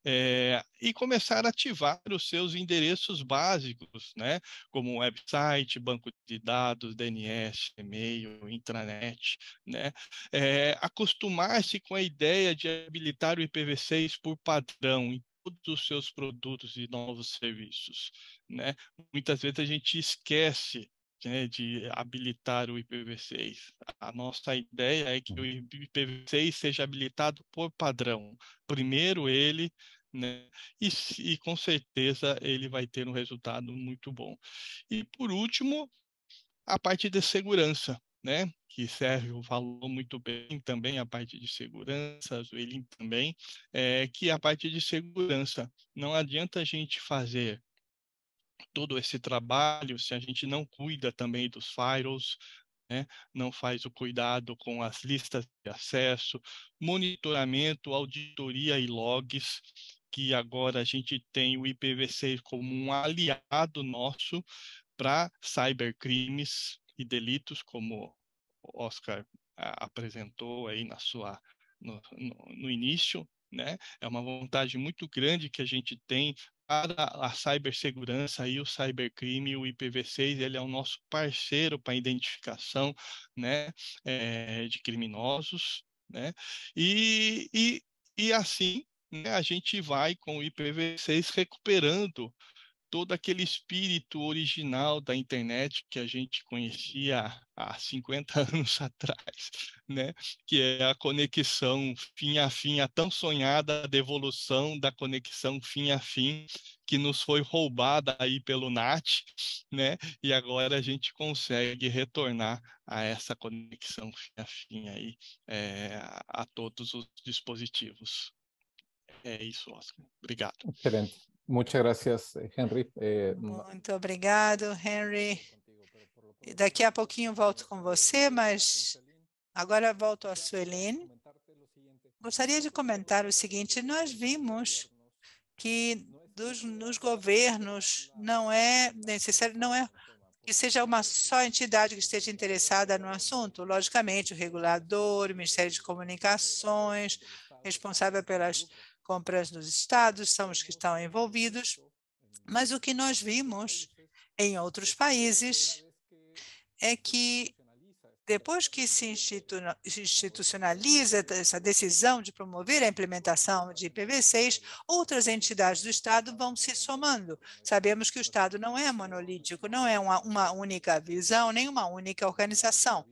É, e começar a ativar os seus endereços básicos, né, como website, banco de dados, DNS, e-mail, intranet, né, é, acostumar-se com a ideia de habilitar o IPv6 por padrão, todos os seus produtos e novos serviços. Né? Muitas vezes a gente esquece né, de habilitar o IPv6. A nossa ideia é que o IPv6 seja habilitado por padrão. Primeiro ele, né, e, e com certeza ele vai ter um resultado muito bom. E por último, a parte de segurança né? Que Sérgio falou muito bem também a parte de segurança, ele também, é, que a parte de segurança não adianta a gente fazer todo esse trabalho se a gente não cuida também dos firewalls, né? não faz o cuidado com as listas de acesso, monitoramento, auditoria e logs, que agora a gente tem o IPv6 como um aliado nosso para cybercrimes, e delitos, como Oscar apresentou aí na sua no, no, no início, né? É uma vontade muito grande que a gente tem para a cibersegurança e o cybercrime, o IPv6, ele é o nosso parceiro para a identificação, né, é, de criminosos, né? E, e, e assim, né, a gente vai com o IPv6 recuperando todo aquele espírito original da internet que a gente conhecia há 50 anos atrás, né? que é a conexão fim a fim, a tão sonhada devolução da conexão fim a fim, que nos foi roubada aí pelo NAT, né? e agora a gente consegue retornar a essa conexão fim a fim aí, é, a todos os dispositivos. É isso, Oscar. Obrigado. Excelente. Muchas gracias, Henry. Eh, mm, Muito obrigado, Henry. Daqui a pouquinho volto com você, mas agora volto a Sueline. Gostaria de comentar o seguinte: nós vimos que dos, nos governos não é necessário, não é que seja uma só entidade que esteja interessada no assunto. Logicamente, o regulador, o Ministério de Comunicações, responsável pelas compras nos estados, são os que estão envolvidos. Mas o que nós vimos em outros países é que depois que se institucionaliza essa decisão de promover a implementação de IPv6, outras entidades do Estado vão se somando. Sabemos que o Estado não é monolítico, não é uma, uma única visão, nem uma única organização.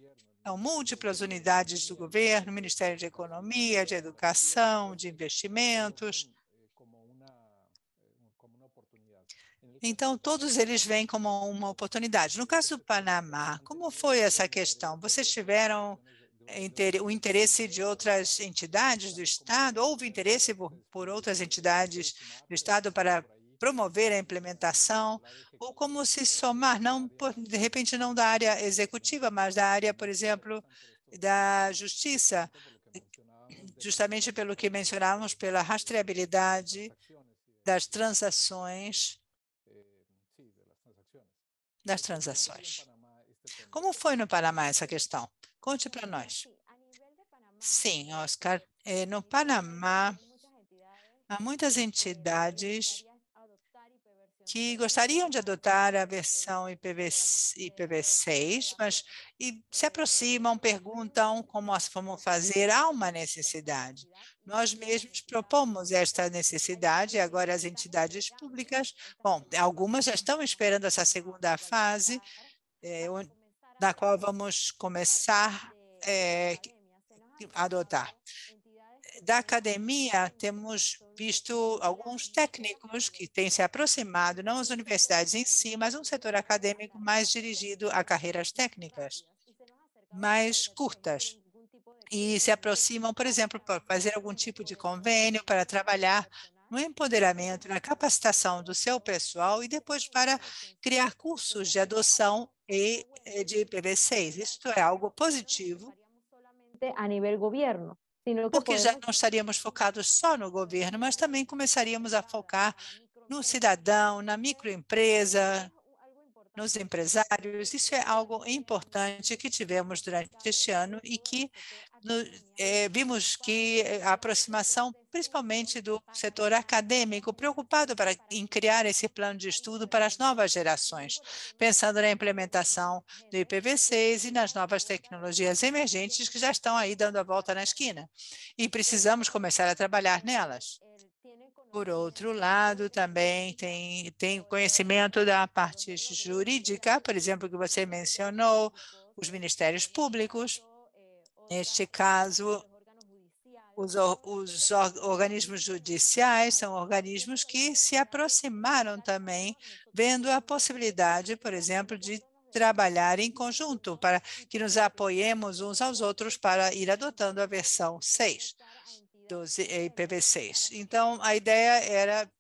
São múltiplas unidades do governo, Ministério de Economia, de Educação, de Investimentos. Então, todos eles vêm como uma oportunidade. No caso do Panamá, como foi essa questão? Vocês tiveram eh, o interesse de outras entidades do Estado? Houve interesse por, outras entidades do Estado para promover a implementação, ou como se somar, não de repente não da área executiva, mas da área, por exemplo, da justiça, justamente pelo que mencionávamos, pela rastreabilidade das transações, das transações. Como foi no Panamá essa questão? Conte para nós. Sim, Oscar. É, no Panamá, há muitas entidades que gostariam de adotar a versão IPv6, IPv6 mas e se aproximam, perguntam como nós vamos fazer, há uma necessidade. Nós mesmos propomos esta necessidade, e agora as entidades públicas, bom, algumas já estão esperando essa segunda fase, é, na qual vamos começar é, a adotar. Da academia, temos visto alguns técnicos que têm se aproximado, não as universidades em si, mas um setor acadêmico mais dirigido a carreiras técnicas mais curtas e se aproximam, por exemplo, para fazer algum tipo de convênio para trabalhar no empoderamento, na capacitação do seu pessoal e depois para criar cursos de adoção e eh, de IPv6. Isto é algo positivo a nível governo porque já não estaríamos focados só no governo, mas também começaríamos a focar no cidadão, na microempresa, nos empresários. Isso é algo importante que tivemos durante este ano e que no, é, vimos que é, a aproximação, principalmente do setor acadêmico, preocupado para, em criar esse plano de estudo para as novas gerações, pensando na implementação do IPv6 e nas novas tecnologias emergentes que já estão aí dando a volta na esquina. E precisamos começar a trabalhar nelas. Por outro lado, também tem, tem conhecimento da parte jurídica, por exemplo, que você mencionou, os ministérios públicos. Neste caso, os, os organismos judiciais são organismos que se aproximaram também, vendo a possibilidade, por exemplo, de trabalhar em conjunto para que nos apoiemos uns aos outros para ir adotando a versão 6 dos é, é IPv6. Então, a ideia era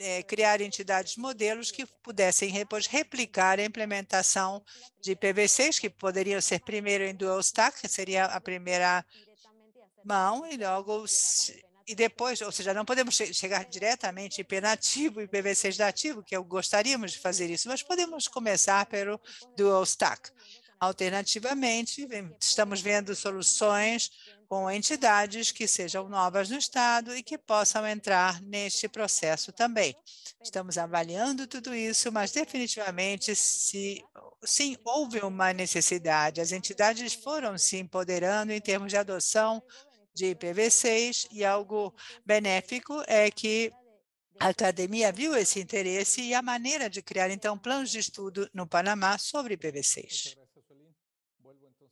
é, é, criar entidades modelos que pudessem depois então, replicar a implementação de IPv6, que poderiam ser primeiro em dual stack, que seria a primeira mão, e logo e depois, ou seja, não podemos chegar então, diretamente IP nativo e IPv6 então, nativo, que eu gostaríamos de fazer isso, mas podemos começar pelo dual stack. Alternativamente, estamos vendo soluções com entidades que sejam novas no Estado e que possam entrar neste processo também. Estamos avaliando tudo isso, mas definitivamente, se, sim, houve uma necessidade. As entidades foram se empoderando em termos de adoção de IPv6 e algo benéfico é que a academia viu esse interesse e a maneira de criar, então, planos de estudo no Panamá sobre IPv6.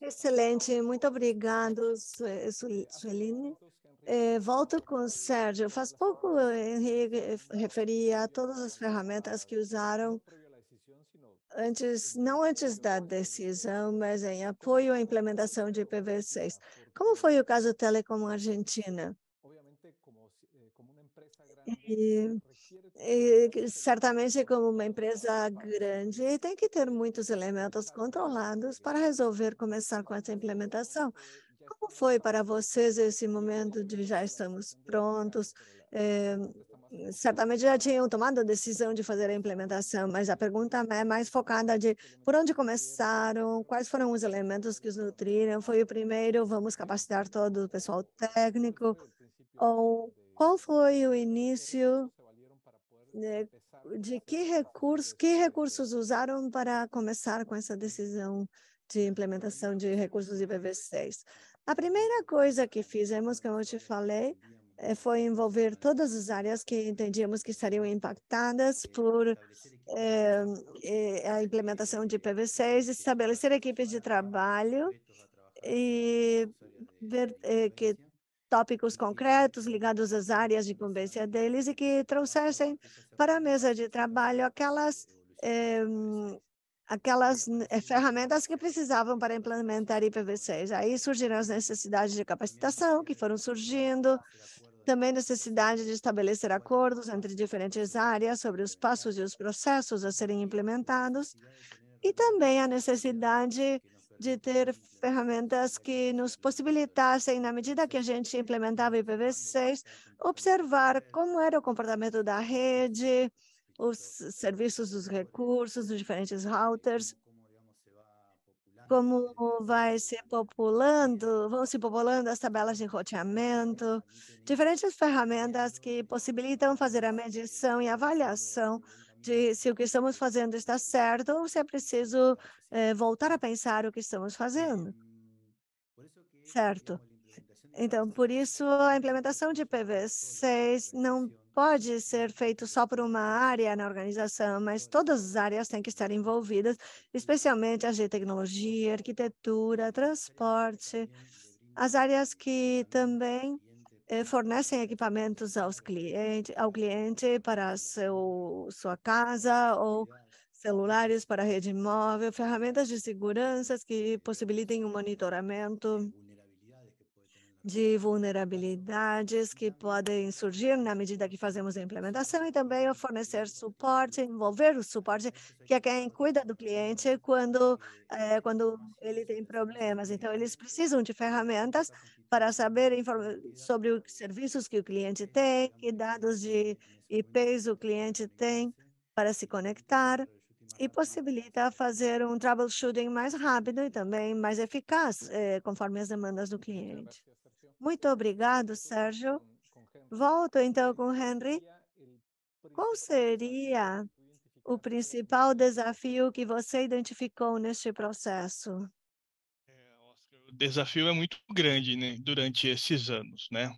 Excelente, muito obrigado, Sueline. É, volto com o Sérgio. Faz pouco o Henrique referia a todas as ferramentas que usaram antes, não antes da decisão, mas em apoio à implementação de IPv6. Como foi o caso Telecom Argentina? Eh, e, eh, e, certamente, é como uma empresa grande, tem que ter muitos elementos controlados para resolver começar com essa implementação. Como foi para vocês esse momento de já estamos prontos? É, certamente já tinham tomado a decisão de fazer a implementação, mas a pergunta é mais focada de por onde começaram, quais foram os elementos que os nutriram, foi o primeiro, vamos capacitar todo o pessoal técnico, ou qual foi o início né, de que recursos, que recursos usaram para começar com essa decisão de implementação de recursos IPv6. A primeira coisa que fizemos, como eu te falei, eh, foi envolver todas as áreas que entendíamos que estariam impactadas por eh, eh, a implementação de IPv6, estabelecer equipes de trabalho e ver, que tópicos uhum. concretos ligados às áreas de incumbência deles e que trouxessem para a mesa de trabalho aquelas eh, aquelas eh, ferramentas que precisavam para implementar IPv6. Aí surgiram as necessidades de capacitação que foram surgindo, também necessidade de estabelecer acordos entre diferentes áreas sobre os passos e os processos a serem implementados, e também a necessidade de ter ferramentas que nos possibilitassem, na medida que a gente implementava o IPv6, observar como era o comportamento da rede, os serviços dos recursos, dos diferentes routers, como vai se populando, vão se populando as tabelas de roteamento, diferentes ferramentas que possibilitam fazer a medição e avaliação de se o que estamos fazendo está certo ou se é preciso eh, voltar a pensar o que estamos fazendo. Certo. Então, por né? isso, a implementação de PV6 não pode ser feito só por uma área na organização, mas todas as áreas têm que estar envolvidas, especialmente as de tecnologia, arquitetura, transporte, as áreas que também eh, fornecem equipamentos aos cliente, ao cliente para seu, sua casa ou celulares para rede móvel, ferramentas de segurança que possibilitem o um monitoramento de vulnerabilidades que podem surgir na medida que fazemos a implementação e também fornecer suporte, envolver o suporte que é quem cuida do cliente quando, é, quando ele tem problemas. Então, eles precisam de ferramentas para saber sobre os serviços que o cliente tem, que dados de IPs o cliente tem para se conectar e possibilita fazer um troubleshooting mais rápido e também mais eficaz, eh, conforme as demandas do cliente. Muito obrigado, Sérgio. Volto então com Henry. Qual seria o principal desafio que você identificou neste processo? É, o desafio é muito grande né, durante esses anos, né?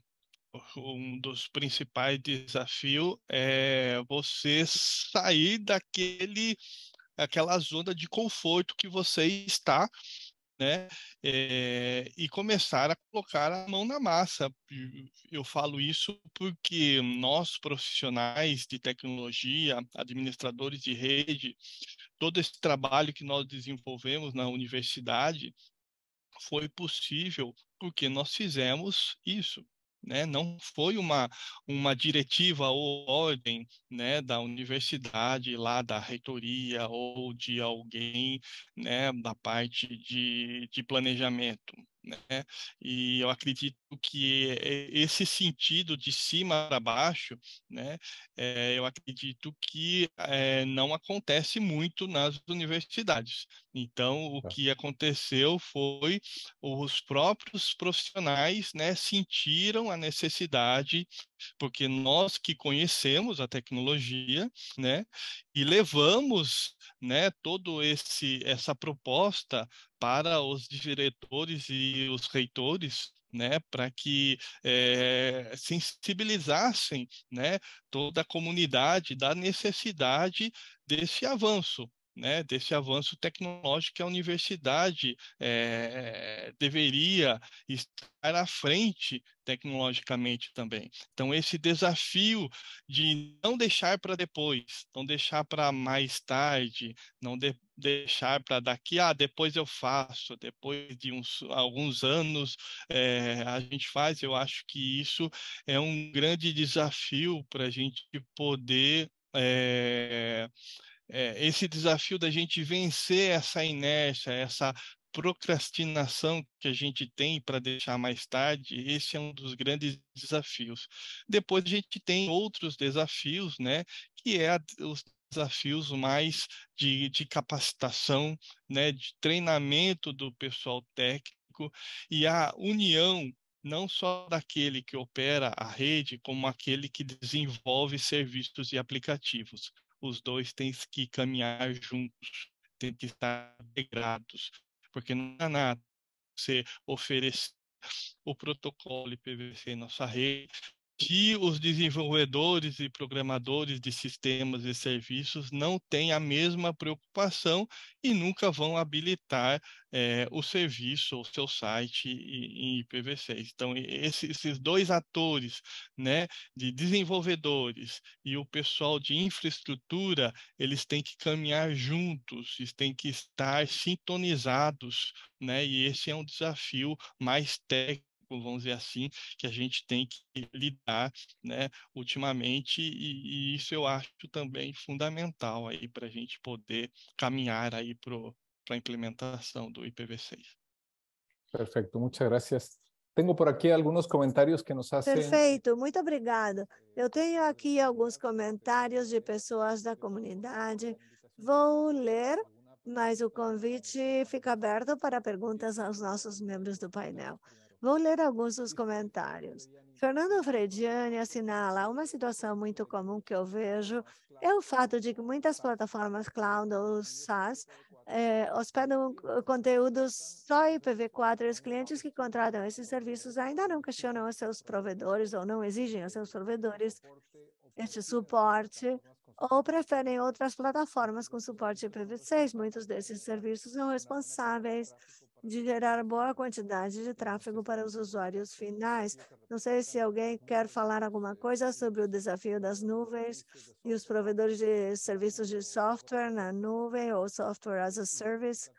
Um dos principais desafios é você sair daquele aquela zona de conforto que você está né? É, e começar a colocar a mão na massa. Eu falo isso porque nós, profissionais de tecnologia, administradores de rede, todo esse trabalho que nós desenvolvemos na universidade foi possível porque nós fizemos isso né? Não foi uma, uma diretiva ou ordem, né, da universidade lá, da reitoria ou de alguém, né, da parte de, de planejamento, né? E eu acredito que esse sentido de cima para baixo, né? É, eu acredito que é, não acontece muito nas universidades, então, o tá. que aconteceu foi os próprios profissionais né, sentiram a necessidade, porque nós que conhecemos a tecnologia, né, e levamos né, todo esse essa proposta para os diretores e os reitores né, para que é, sensibilizassem né, toda a comunidade da necessidade desse avanço né, desse avanço tecnológico que a universidade é, deveria estar à frente tecnologicamente também. Então, esse desafio de não deixar para depois, não deixar para mais tarde, não de, deixar para daqui, ah, depois eu faço, depois de uns, alguns anos é, a gente faz, eu acho que isso é um grande desafio para a gente poder. É, é, esse desafio da gente vencer essa inércia, essa procrastinação que a gente tem para deixar mais tarde, esse é um dos grandes desafios. Depois a gente tem outros desafios, né, que é a, os desafios mais de, de capacitação, né, de treinamento do pessoal técnico e a união não só daquele que opera a rede, como aquele que desenvolve serviços e aplicativos os dois têm que caminhar juntos, têm que estar integrados, porque não há nada você oferecer o protocolo IPVC em nossa rede que os desenvolvedores e programadores de sistemas e serviços não têm a mesma preocupação e nunca vão habilitar é, o serviço ou seu site em IPv6. Então, esses dois atores, né, de desenvolvedores e o pessoal de infraestrutura, eles têm que caminhar juntos, eles têm que estar sintonizados, né, e esse é um desafio mais técnico vamos dizer assim, que a gente tem que lidar né, ultimamente, e, e isso eu acho também fundamental aí para a gente poder caminhar aí para a implementação do IPv6. Perfeito, muitas gracias. Tenho por aqui alguns comentários que nos fazem. Perfeito, muito obrigado. Eu tenho aqui alguns comentários de pessoas da comunidade. Vou ler, mas o convite fica aberto para perguntas aos nossos membros do painel. Vou ler alguns dos comentários. Fernando Frediani assinala uma situação muito comum que eu vejo é o fato de que muitas plataformas cloud ou SaaS é, hospedam conteúdos só IPv4 e os clientes que contratam esses serviços ainda não questionam os seus provedores ou não exigem aos seus provedores este suporte ou preferem outras plataformas com suporte IPv6. Muitos desses serviços são responsáveis de gerar boa quantidade de tráfego para os usuários finais. Não sei se alguém quer falar alguma coisa sobre o desafio das nuvens e os provedores de serviços de software na nuvem ou software as a service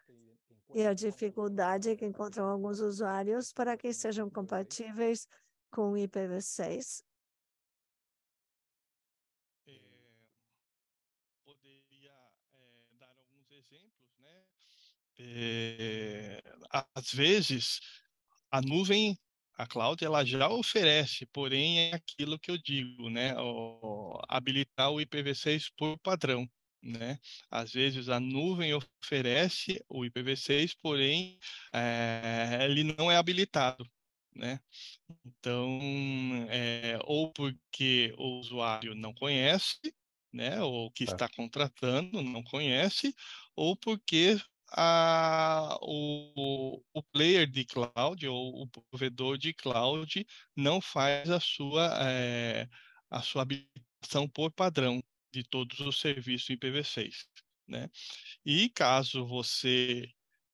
e a dificuldade que encontram alguns usuários para que sejam compatíveis com IPv6 é, às vezes, a nuvem, a cloud, ela já oferece, porém, é aquilo que eu digo, né? O, habilitar o IPv6 por padrão. Né? Às vezes a nuvem oferece o IPv6, porém é, ele não é habilitado. Né? Então, é, ou porque o usuário não conhece, né? Ou que tá. está contratando não conhece, ou porque a, o, o, player de cloud ou o provedor de cloud não faz a sua, é, a sua habilitação por padrão de todos os serviços IPv6. Né? E caso você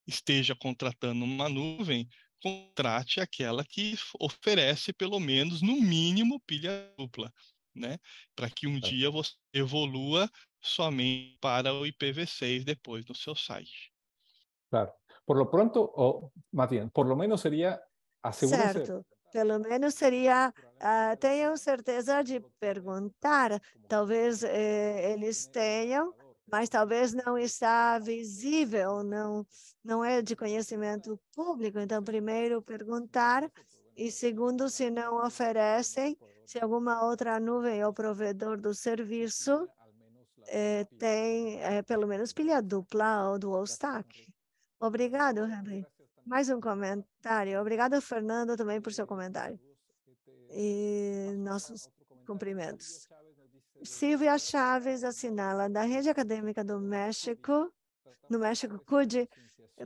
esteja contratando uma nuvem, contrate aquela que oferece pelo menos, no mínimo, pilha dupla, né? Para que um dia você evolua somente para o IPv6 depois no seu site. Claro. Por lo pronto, ou mais por lo menos seria assegurar. Certo. Pelo menos seria, uh, tenham certeza de perguntar. Talvez eh, eles tenham, mas talvez não está visível, não, não é de conhecimento público. Então, primeiro, perguntar. E segundo, se não oferecem, se alguma outra nuvem ou provedor do serviço eh, tem, eh, pelo menos, pilha dupla ou dual stack. Obrigado, Henry. Mais um comentário. Obrigado, Fernando, também por seu comentário. E nossos é cumprimentos. Silvia Chaves assinala da Rede Acadêmica do México, no México CUD,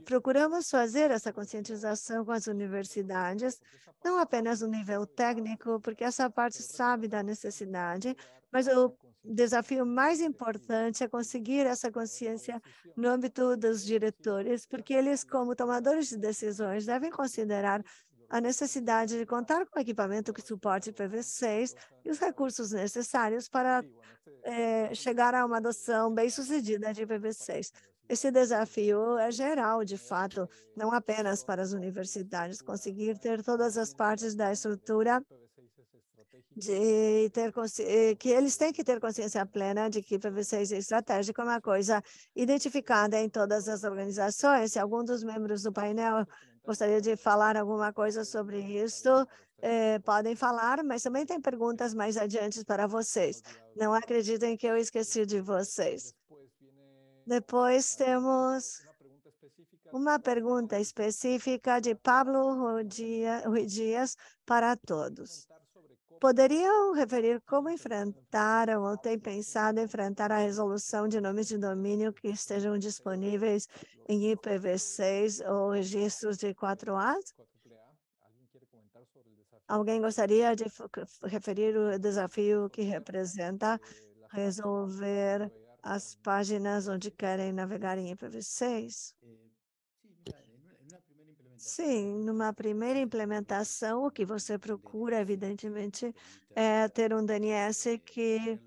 procuramos fazer essa conscientização com as universidades, não apenas no nível técnico, porque essa parte sabe da necessidade, mas o desafio mais importante é conseguir essa consciência no âmbito dos diretores, porque eles, como tomadores de decisões, devem considerar a necessidade de contar com equipamento que suporte PV6 e os recursos necessários para é, chegar a uma adoção bem-sucedida de PV6. Esse desafio é geral, de fato, não apenas para as universidades. Conseguir ter todas as partes da estrutura de ter eh, que eles têm que ter consciência plena de que PVCs é estratégico é uma coisa identificada em todas as organizações. Se algum dos membros do painel gostaria de falar alguma coisa sobre isso, eh, podem falar, mas também tem perguntas mais adiante para vocês. Não acreditem que eu esqueci de vocês. Depois temos uma pergunta específica de Pablo Rui Dias para todos poderiam referir como enfrentaram ou têm pensado enfrentar a resolução de nomes de domínio que estejam disponíveis em IPv6 ou registros de 4A? Alguém gostaria de referir o desafio que representa resolver as páginas onde querem navegar em IPv6? Sim, numa primeira implementação, o que você procura, evidentemente, então, é ter um DNS que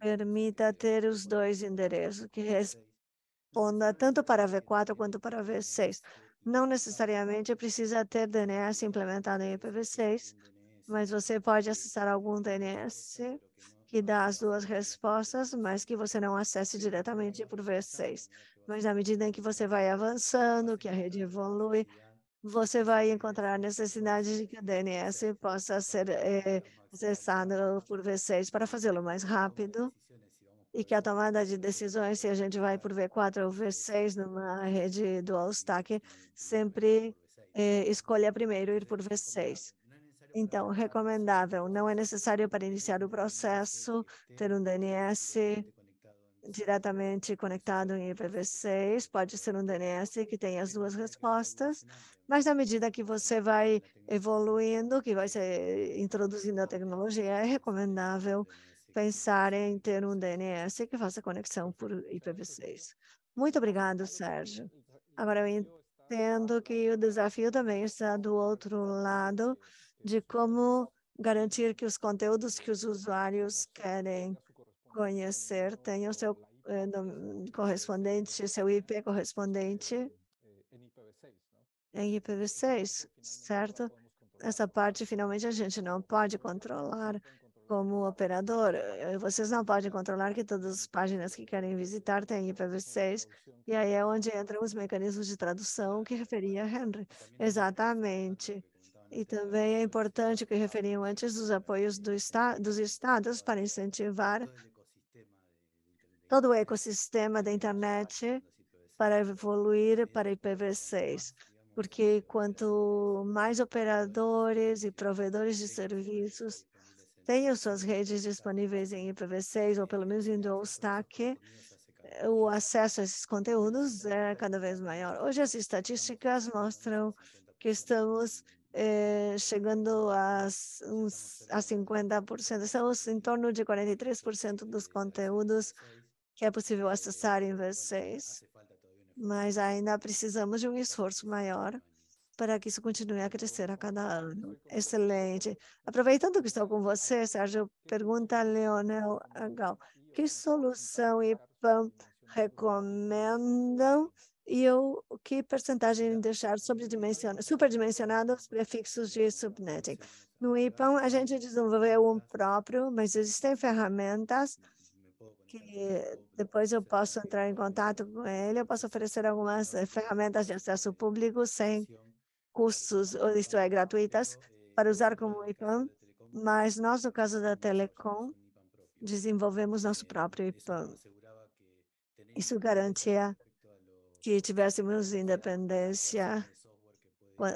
eh, permita eh, ter os dois endereços, que responda tanto para V4 quanto para V6. Não necessariamente precisa ter DNS implementado em IPv6, mas você pode acessar algum DNS que dá as duas respostas, mas que você não acesse diretamente por V6. Mas na medida em que você vai avançando, que a rede evolui, você vai encontrar a necessidade de que o DNS possa ser é, eh, acessado por V6 para fazê-lo mais rápido e que a tomada de decisões, se a gente vai por V4 ou V6 numa rede dual stack, sempre é, escolha primeiro ir por V6. Então, recomendável, não é necessário para iniciar o processo ter um DNS diretamente conectado em IPv6, pode ser um DNS que tem as duas respostas, mas na medida que você vai evoluindo, que vai ser introduzindo a tecnologia, é recomendável pensar em ter um DNS que faça conexão por IPv6. Muito obrigado, Sérgio. Agora eu entendo que o desafio também está do outro lado de como garantir que os conteúdos que os usuários querem conhecer, tem o seu eh, correspondente, seu IP correspondente em IPv6, né? então, assim, certo? Essa parte, finalmente, a gente não pode controlar como operador. Eh, vocês não podem controlar que todas as páginas que querem visitar têm IPv6, então, então, é e aí é onde entram os mecanismos de tradução que referia Henry. Exatamente. E também é importante o que referiam antes dos apoios do esta dos estados para incentivar todo o ecossistema da internet para é evoluir para IPv6, porque quanto mais operadores e provedores de serviços tenham suas redes né? tá. disponíveis em IPv6 ou pelo menos em dual stack, eh, o acesso a esses conteúdos é cada vez maior. Hoje as estatísticas mostram que estamos né? eh, chegando a, uns, a 50%, estamos em torno de 43% dos conteúdos que é possível acessar em vocês, mas ainda precisamos de um esforço maior para que isso continue a crescer a cada ano. Excelente. Aproveitando que estou com você, Sérgio, pergunta a Leonel Angal, que solução IPAM recomendam e o, que percentagem deixar superdimensionados superdimensionado os prefixos de subnetting? No IPAM, a gente desenvolveu um próprio, mas existem ferramentas que depois eu posso entrar em contato com ele, eu posso oferecer algumas eh, ferramentas de acesso público sem custos, isto é, gratuitas, para usar é como IPAM, mas nós, no caso da Telecom, desenvolvemos nosso é, próprio IPAM. Isso garantia que tivéssemos independência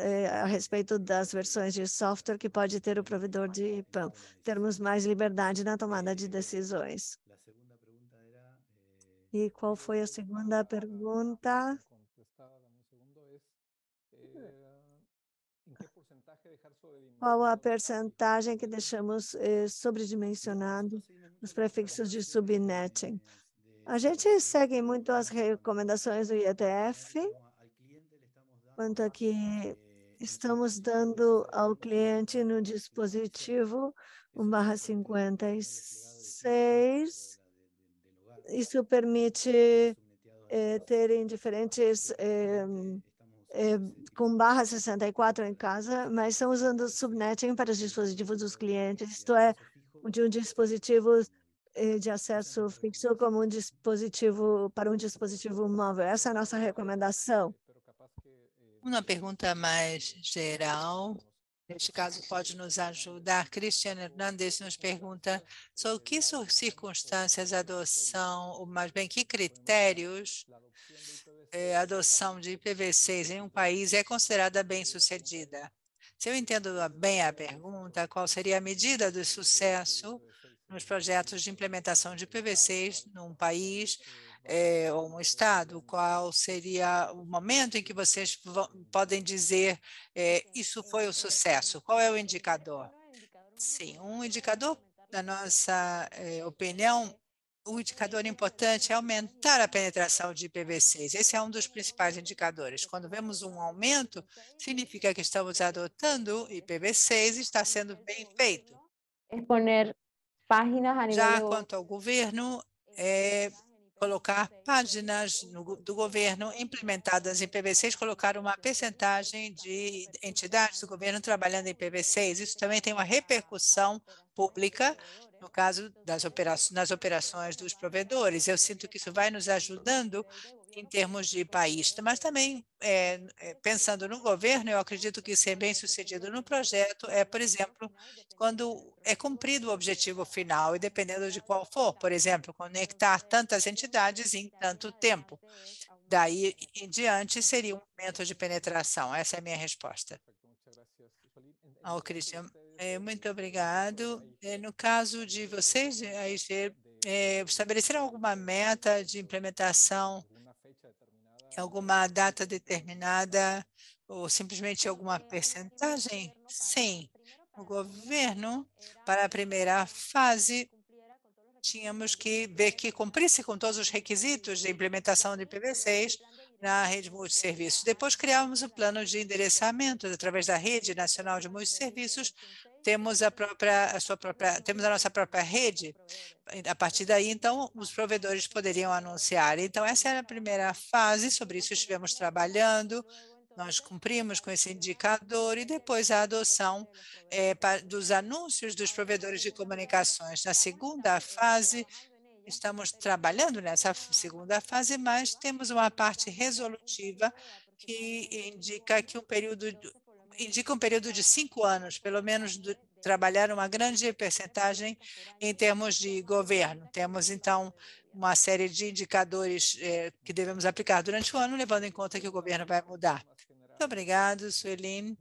eh, a respeito das versões de software que pode ter o provedor de IPAM, termos mais liberdade na tomada de decisões. E qual foi a segunda pergunta? Qual a percentagem que deixamos eh, sobredimensionado os prefixos de subnetting? A gente segue muito as recomendações do IETF, quanto a que eh, estamos dando ao cliente no dispositivo 1/56 isso permite eh, terem diferentes eh, eh, com barra 64 em casa, mas estão usando subnetting para os dispositivos dos clientes, isto é, de um dispositivo eh, de acesso fixo como um dispositivo para um dispositivo móvel. Essa é a nossa recomendação. Uma pergunta mais geral neste caso pode nos ajudar. Cristiano Hernandes nos pergunta sobre que circunstâncias a adoção, ou mais bem, que critérios eh, a adoção de IPv6 em um país é considerada bem-sucedida. Se eu entendo bem a pergunta, qual seria a medida do sucesso nos projetos de implementação de IPv6 num país é, um estado? Qual seria o momento em que vocês podem dizer é, isso foi o sucesso? Qual é o indicador? Sim, um indicador, na nossa é, opinião, o indicador importante é aumentar a penetração de IPv6. Esse é um dos principais indicadores. Quando vemos um aumento, significa que estamos adotando IPv6 e está sendo bem feito. É Já quanto ao governo, é colocar páginas no, do governo implementadas em PV6, colocar uma percentagem de entidades do governo trabalhando em PV6. Isso também tem uma repercussão pública, no caso das uhum. operações, nas operações dos provedores. Eu sinto que isso vai nos ajudando em termos de país, mas também é, é, pensando no governo, eu acredito que ser bem sucedido no projeto é, por exemplo, quando é cumprido o objetivo final e dependendo de qual for, por exemplo, conectar tantas entidades em tanto tempo. Daí em diante seria um momento de penetração. Essa é a minha resposta. Ao é, é Cristiano é, muito obrigado. É, no caso de vocês, a é, estabeleceram alguma meta de implementação, alguma data determinada ou simplesmente alguma percentagem? Sim. O governo, para a primeira fase, tínhamos que ver que cumprisse com todos os requisitos de implementação de IPv6 na rede de serviços. Depois criávamos o um plano de endereçamento através da Rede Nacional de Multisserviços temos a própria a sua própria temos a nossa própria rede. A partir daí, então, os provedores poderiam anunciar. Então, essa era a primeira fase, sobre isso estivemos trabalhando. Nós cumprimos com esse indicador e depois a adoção é, dos anúncios dos provedores de comunicações. Na segunda fase, estamos trabalhando nessa segunda fase, mas temos uma parte resolutiva que indica que um período indica um período de cinco anos, pelo menos do, trabalhar uma grande percentagem em termos de governo. Temos, então, uma série de indicadores eh, que devemos aplicar durante o ano, levando em conta que o governo vai mudar. Muito obrigado, Suelin.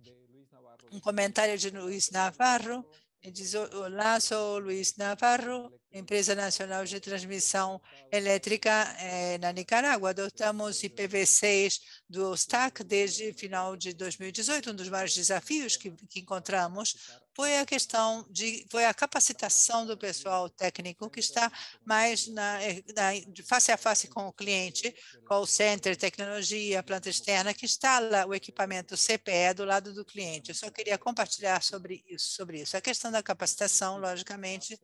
Um comentário de Luiz Navarro. Ele diz, olá, sou Luiz Navarro, Empresa Nacional de Transmissão Elétrica eh, na Nicarágua. Adotamos IPv6 do STAC desde final de 2018. Um dos maiores desafios que, que encontramos foi a questão de foi a capacitação do pessoal técnico que está mais na, na face a face com o cliente, call center, tecnologia, planta externa que instala o equipamento CPE do lado do cliente. Eu só queria compartilhar sobre isso, sobre isso. A questão da capacitação, logicamente,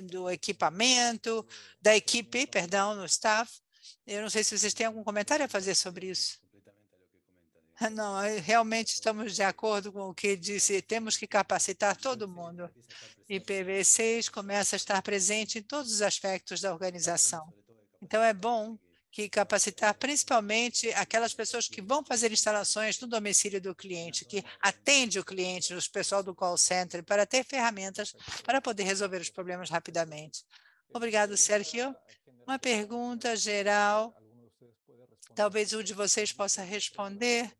do equipamento, hum, da equipe, perdão, no staff. Eu não sei se vocês têm algum comentário a fazer sobre isso. Não, realmente então, estamos de acordo com o que disse. É, temos que capacitar todo mundo. ipv 6 começa a estar presente em todos os aspectos da organização. Então, é bom que capacitar principalmente aquelas pessoas que vão fazer instalações no domicílio do cliente, que atende o cliente, o pessoal do call center, para ter ferramentas para poder resolver os problemas rapidamente. Obrigado, Sérgio. Uma pergunta geral, talvez um de vocês possa responder.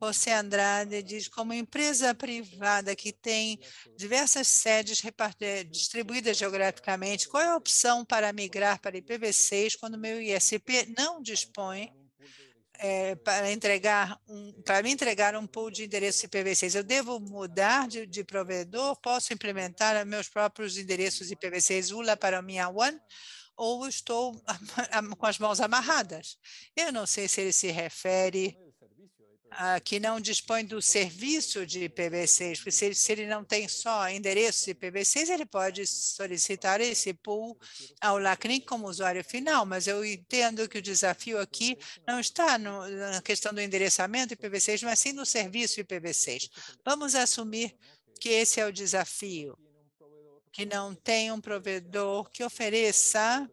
José Andrade diz, como empresa privada que tem diversas sedes eh, distribuídas geograficamente, qual é a opção para migrar para IPv6 quando meu ISP não dispõe é, para entregar um, para me entregar um pool de endereços IPv6? Eu devo mudar de, de provedor? Posso implementar meus próprios endereços IPv6 ULA para a minha WAN? Ou estou com as mãos amarradas? Eu não sei se ele se refere ah, que não dispõe do serviço de IPv6, porque se, se ele não tem só endereço de IPv6, ele pode solicitar esse pool ao LACNIC como usuário final, mas eu entendo que o desafio aqui não está no, na questão do endereçamento IPv6, mas sim no serviço IPv6. Vamos assumir que esse é o desafio, que não tem um provedor que ofereça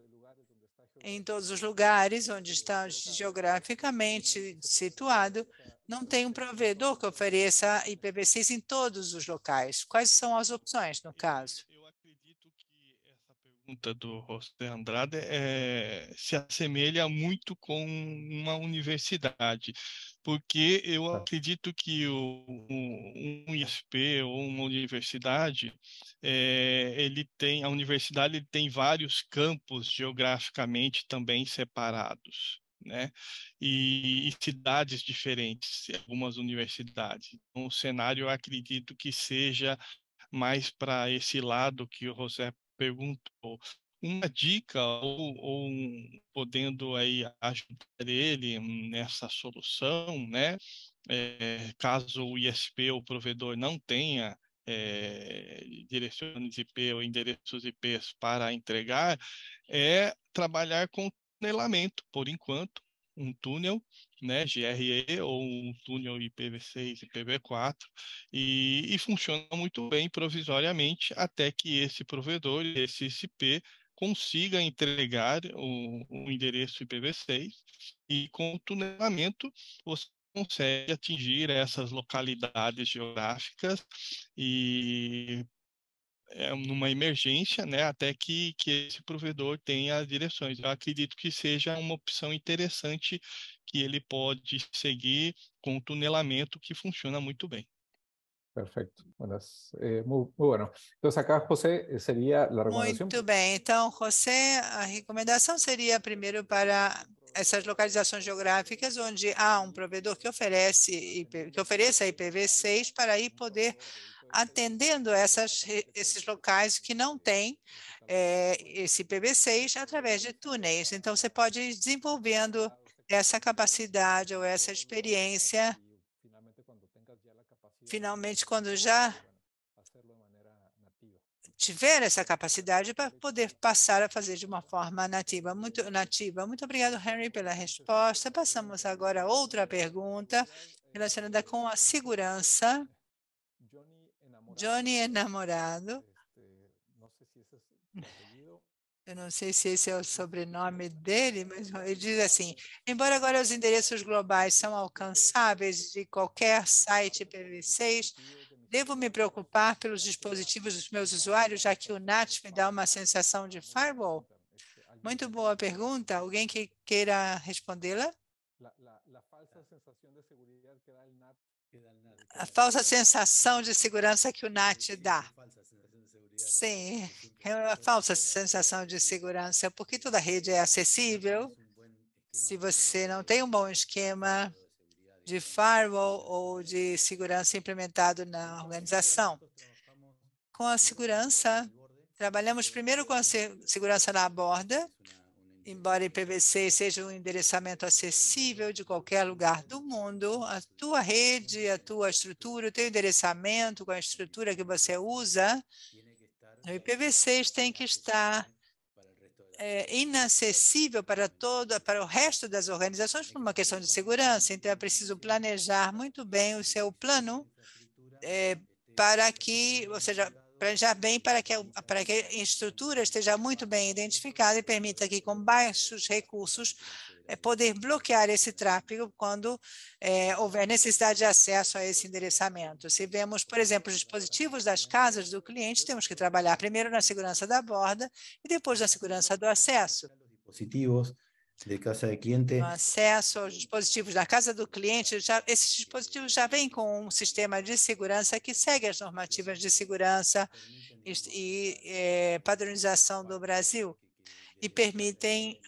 em todos os lugares onde está geograficamente situado, não tem um provedor que ofereça IPv6 em todos os locais. Quais são as opções, no caso? Eu acredito que essa pergunta do José Andrade é, se assemelha muito com uma universidade porque eu tá. acredito que o, um, um ISP ou uma universidade, é, ele tem, a universidade ele tem vários campos geograficamente também separados. Né? E, e, cidades diferentes, algumas universidades. Então, o cenário eu acredito que seja mais para esse lado que o José perguntou, uma dica ou, ou podendo aí ajudar ele nessa solução, né? É, caso o ISP ou o provedor não tenha é, direções IP ou endereços IPs para entregar, é trabalhar com tunelamento, por enquanto, um túnel, né, GRE ou um túnel IPv6, IPv4, e, e funciona muito bem provisoriamente até que esse provedor, esse ISP consiga entregar o, o endereço IPv6 e com o tunelamento você consegue atingir essas localidades geográficas e é numa emergência, né, até que, que esse provedor tenha as direções. Eu acredito que seja uma opção interessante que ele pode seguir com o tunelamento que funciona muito bem. Perfeito. Buenas, eh, muy, muy, bueno. Entonces acá, José, eh, sería la recomendación. Muito bem. Então, José, a recomendação seria primeiro para essas localizações geográficas onde há um provedor que oferece IP, que ofereça IPv6 para aí poder atendendo essas, esses locais que não têm é, esse eh, IPv6 através de túneis. Então, você pode ir desenvolvendo essa capacidade ou essa experiência finalmente, quando já tiver essa capacidade para poder passar a fazer de uma forma nativa. Muito nativa. Muito obrigado, Henry, pela resposta. Passamos agora a outra pergunta relacionada com a segurança. Johnny enamorado. eu não sei se esse é o sobrenome dele, mas ele diz assim: embora agora os endereços globais são alcançáveis de qualquer site IPv6, devo me preocupar pelos dispositivos dos meus usuários, já que o NAT me dá uma sensação de firewall? Muito boa pergunta. Alguém que queira respondê-la? A falsa sensação de segurança que o NAT dá. Sim, é uma falsa é sensação de segurança, porque toda rede é acessível. Se você não tem um bom esquema eh, de firewall né? ou de segurança implementado na então, organização. Com a segurança, trabalhamos eh, primeiro com a segurança na borda, é embora o IPv6 seja um endereçamento acessível de qualquer lugar do mundo, a tua rede, a tua estrutura, o teu endereçamento com a estrutura que você usa o IPv6 tem que estar é, inacessível para todo, para o resto das organizações por uma questão de segurança. Então, é preciso planejar muito bem o seu plano é, para que, ou seja, planejar bem para que, para que a estrutura esteja muito bem identificada e permita que, com baixos recursos, é poder bloquear esse tráfego quando é, houver necessidade de acesso a esse endereçamento. Se vemos, por exemplo, os dispositivos das casas do cliente, temos que trabalhar primeiro na segurança da borda e depois na segurança do acesso. Dispositivos de casa de cliente. O acesso aos dispositivos da casa do cliente, já, esses dispositivos já vêm com um sistema de segurança que segue as normativas de segurança e, e é, padronização do Brasil e permitem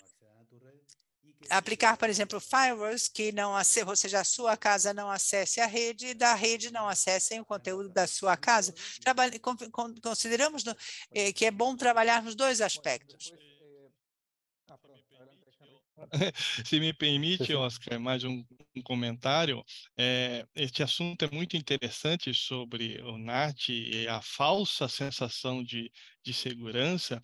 aplicar, por exemplo, firewalls que não ou seja, a sua casa não acesse a rede e da rede não acessem o conteúdo da sua casa. Trabalha, consideramos no, eh, que é bom trabalhar nos dois aspectos. Se me permite, Oscar, é mais um, um comentário. É, eh, este assunto é muito interessante sobre o NAT e a falsa sensação de, de segurança.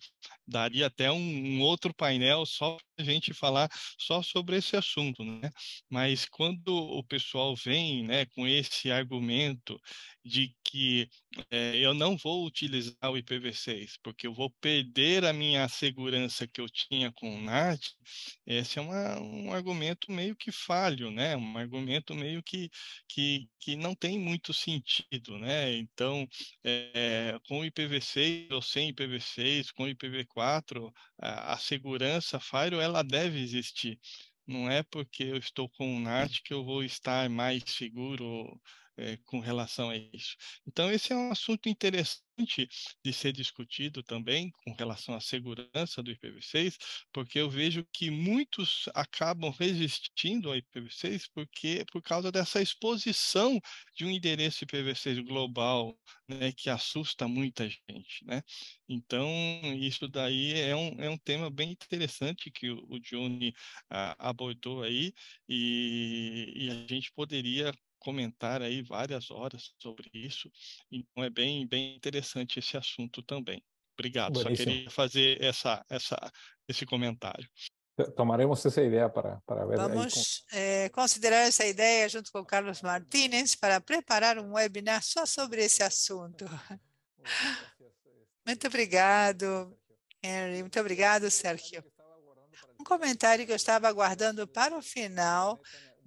Daria até um, um outro painel só para a gente falar só sobre esse assunto, né? Mas quando o pessoal vem né, com esse argumento de que é, eu não vou utilizar o IPv6 porque eu vou perder a minha segurança que eu tinha com o NAT, esse é uma, um argumento meio que falho, né? um argumento meio que, que, que não tem muito sentido, né? Então, é, com IPv6 ou sem IPv6, com IPv4, a, a segurança firewall ela deve existir. Não é porque eu estou com o NAT que eu vou estar mais seguro é, com relação a isso. Então, esse é um assunto interessante de ser discutido também com relação à segurança do IPv6, porque eu vejo que muitos acabam resistindo ao IPv6 porque por causa dessa exposição de um endereço IPv6 global, né, que assusta muita gente, né? Então, isso daí é um, é um tema bem interessante que o, o Johnny ah, abordou aí e, e a gente poderia comentar aí várias horas sobre isso. Então é bem, bem interessante esse assunto também. Obrigado. Boníssimo. Só queria fazer essa, essa, esse comentário. Tomaremos essa ideia para, para ver. Vamos eh, considerar essa ideia junto com Carlos Martínez para preparar um webinar só sobre esse assunto. Muito obrigado, Henry. Muito obrigado, Sérgio. Um comentário que eu estava aguardando para o final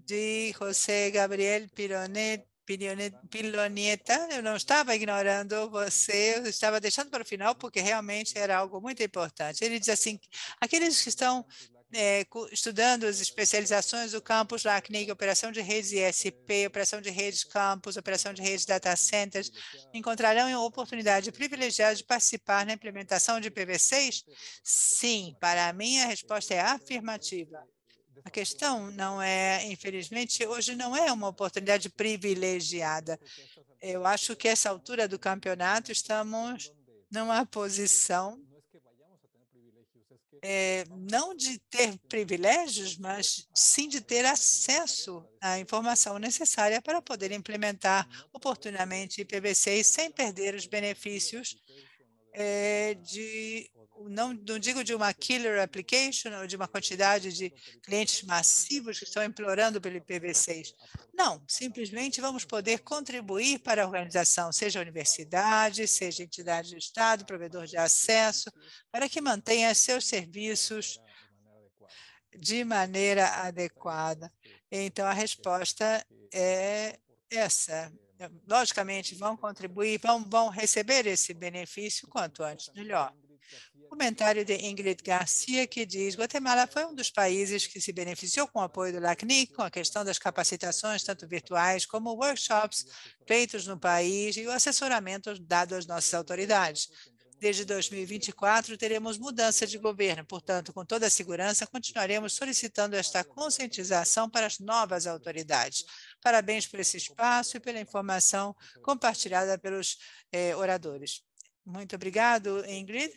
de José Gabriel Pironet, Pironet, Pilonieta. Eu não estava ignorando você, eu estava deixando para o final, porque realmente era algo muito importante. Ele diz assim, aqueles que estão é, estudando as especializações do campus LACNIC, operação de redes ISP, operação de redes campus, operação de redes data centers, encontrarão uma oportunidade privilegiada de participar na implementação de PV6? Sim, para mim a resposta é afirmativa. A questão não é, infelizmente, hoje não é uma oportunidade privilegiada. Eu acho que essa altura do campeonato estamos numa posição é, eh, não de ter privilégios, mas sim de ter acesso à informação necessária para poder implementar oportunamente IPv6 sem perder os benefícios é, de não, não digo de uma killer application ou de uma quantidade de clientes massivos que estão implorando pelo IPv6. Não, simplesmente vamos poder contribuir para a organização, seja a universidade, seja a entidade do Estado, provedor de acesso, para que mantenha seus serviços de maneira adequada. Então, a resposta é essa. Logicamente, vão contribuir, vão, vão receber esse benefício quanto antes, melhor. Comentário de Ingrid Garcia, que diz: Guatemala foi um dos países que se beneficiou com o apoio do LACNIC, com a questão das capacitações, tanto virtuais como workshops feitos no país e o assessoramento dado às nossas autoridades. Desde 2024, teremos mudança de governo, portanto, com toda a segurança, continuaremos solicitando esta conscientização para as novas autoridades. Parabéns por esse espaço e pela informação compartilhada pelos eh, oradores. Muito obrigado, Ingrid.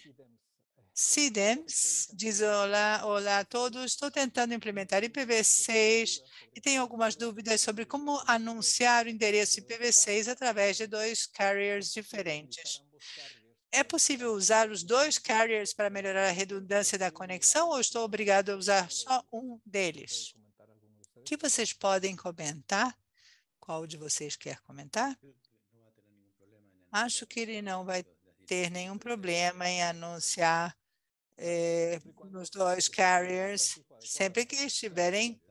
CIDEMS né? diz olá, olá a todos. Estou tentando implementar IPv6 e tenho algumas dúvidas sobre como anunciar o endereço IPv6 através de dois carriers diferentes. É possível usar os dois carriers para melhorar a redundância da conexão ou estou obrigado a usar só um deles? O que vocês podem comentar? Qual de vocês quer comentar? Acho que ele não vai ter nenhum problema em anunciar nos dois carriers, sempre que estiverem,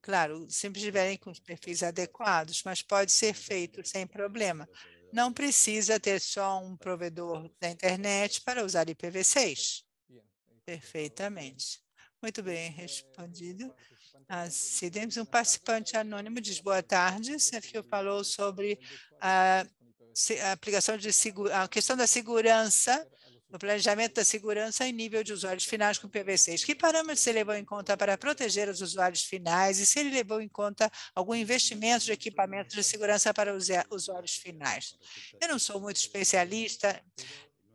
claro, sempre estiverem com os perfis adequados, mas pode ser feito sem problema. Não precisa ter só um provedor da internet para usar IPv6. Perfeitamente. Muito bem respondido. Assim, um participante anônimo diz boa tarde. Sergio falou sobre a, a aplicação de a questão da segurança no planejamento da segurança em nível de usuários finais com PVCs, Que parâmetros você levou em conta para proteger os usuários finais e se ele levou em conta algum investimento de equipamentos de segurança para os usuários finais? Eu não sou muito especialista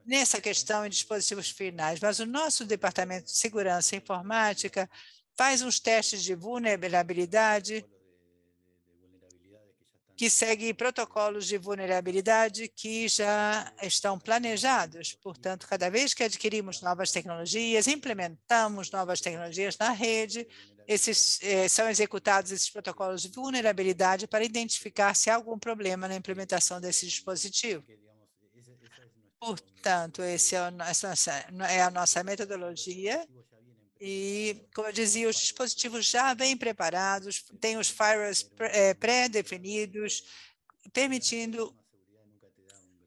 nessa questão em dispositivos finais, mas o nosso Departamento de Segurança Informática faz uns testes de vulnerabilidade que segue protocolos de vulnerabilidade que já estão planejados. Portanto, cada vez que adquirimos novas tecnologias, implementamos novas tecnologias na rede, esses, eh, são executados esses protocolos de vulnerabilidade para identificar se há algum problema na implementação desse dispositivo. Portanto, esse é, o, essa é a nossa metodologia e, como eu dizia, os dispositivos já bem preparados, têm os firewalls é, pré-definidos, permitindo,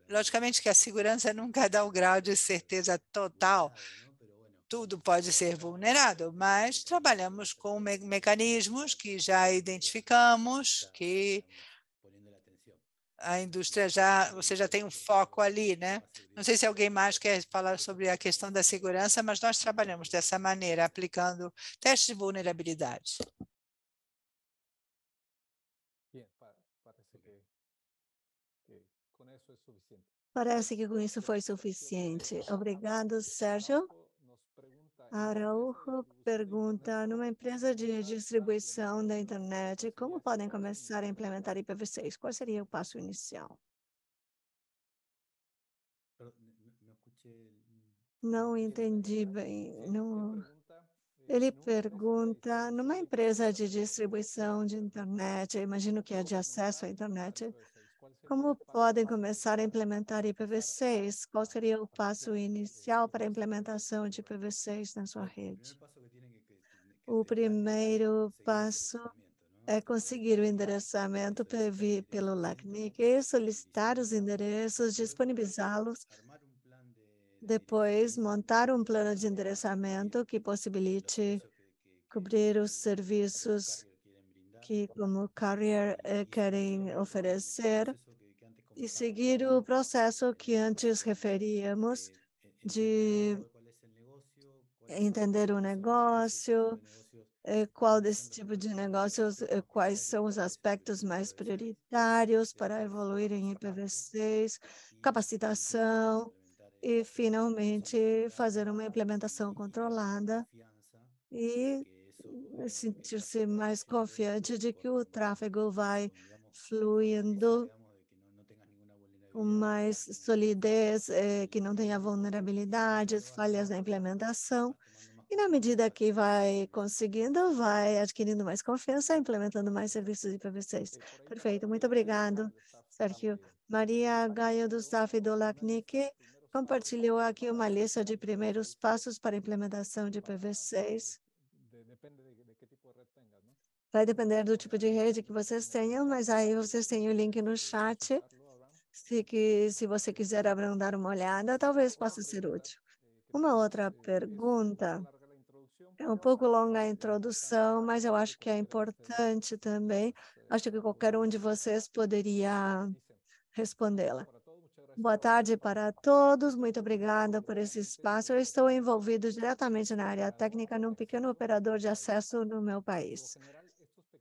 logicamente, que a segurança nunca dá um grau de certeza total. Tudo pode ser vulnerado, mas trabalhamos com me mecanismos que já identificamos, que a indústria já, você já tem um foco ali, né? Não sei se alguém mais quer falar sobre a questão da segurança, mas nós trabalhamos dessa maneira, aplicando testes de vulnerabilidade. É parece que com isso foi é suficiente. Obrigado, Sérgio. Araújo pergunta: numa empresa de distribuição da internet, como podem começar a implementar IPv6? Qual seria o passo inicial? Não entendi bem. Não... Ele pergunta: numa empresa de distribuição de internet, imagino que é de acesso à internet, como podem começar a implementar IPv6? Qual seria o passo inicial para a implementação de IPv6 na sua rede? O primeiro passo é conseguir o endereçamento pelo LACNIC e solicitar os endereços, disponibilizá-los depois, montar um plano de endereçamento que possibilite cobrir os serviços que, como carrier, eh, querem oferecer e seguir o processo que antes referíamos de entender o negócio, eh, qual desse tipo de negócios, eh, quais são os aspectos mais prioritários para evoluir em IPv6, capacitação e, finalmente, fazer uma implementação controlada e sentir-se mais confiante de que o tráfego vai fluindo mais solidez, é, que não tenha vulnerabilidades, falhas na implementação. E na medida que vai conseguindo, vai adquirindo mais confiança, implementando mais serviços IPv6. Perfeito, muito obrigado, Sérgio. Maria Gaio do Staff do LACNIC compartilhou aqui uma lista de primeiros passos para a implementação de ipv tipo 6 né? Vai depender do tipo de rede que vocês tenham, mas aí vocês têm o link no chat. Se, que, se você quiser dar uma olhada, talvez ah, possa ser útil. É, é uma outra pergunta. É um é pouco longa a introdução, mas eu acho que é importante também. Acho que qualquer um de vocês poderia respondê-la. Boa tarde para todos. Muito obrigada por esse espaço. Eu estou né? envolvido diretamente na área técnica num pequeno operador de acesso no meu país.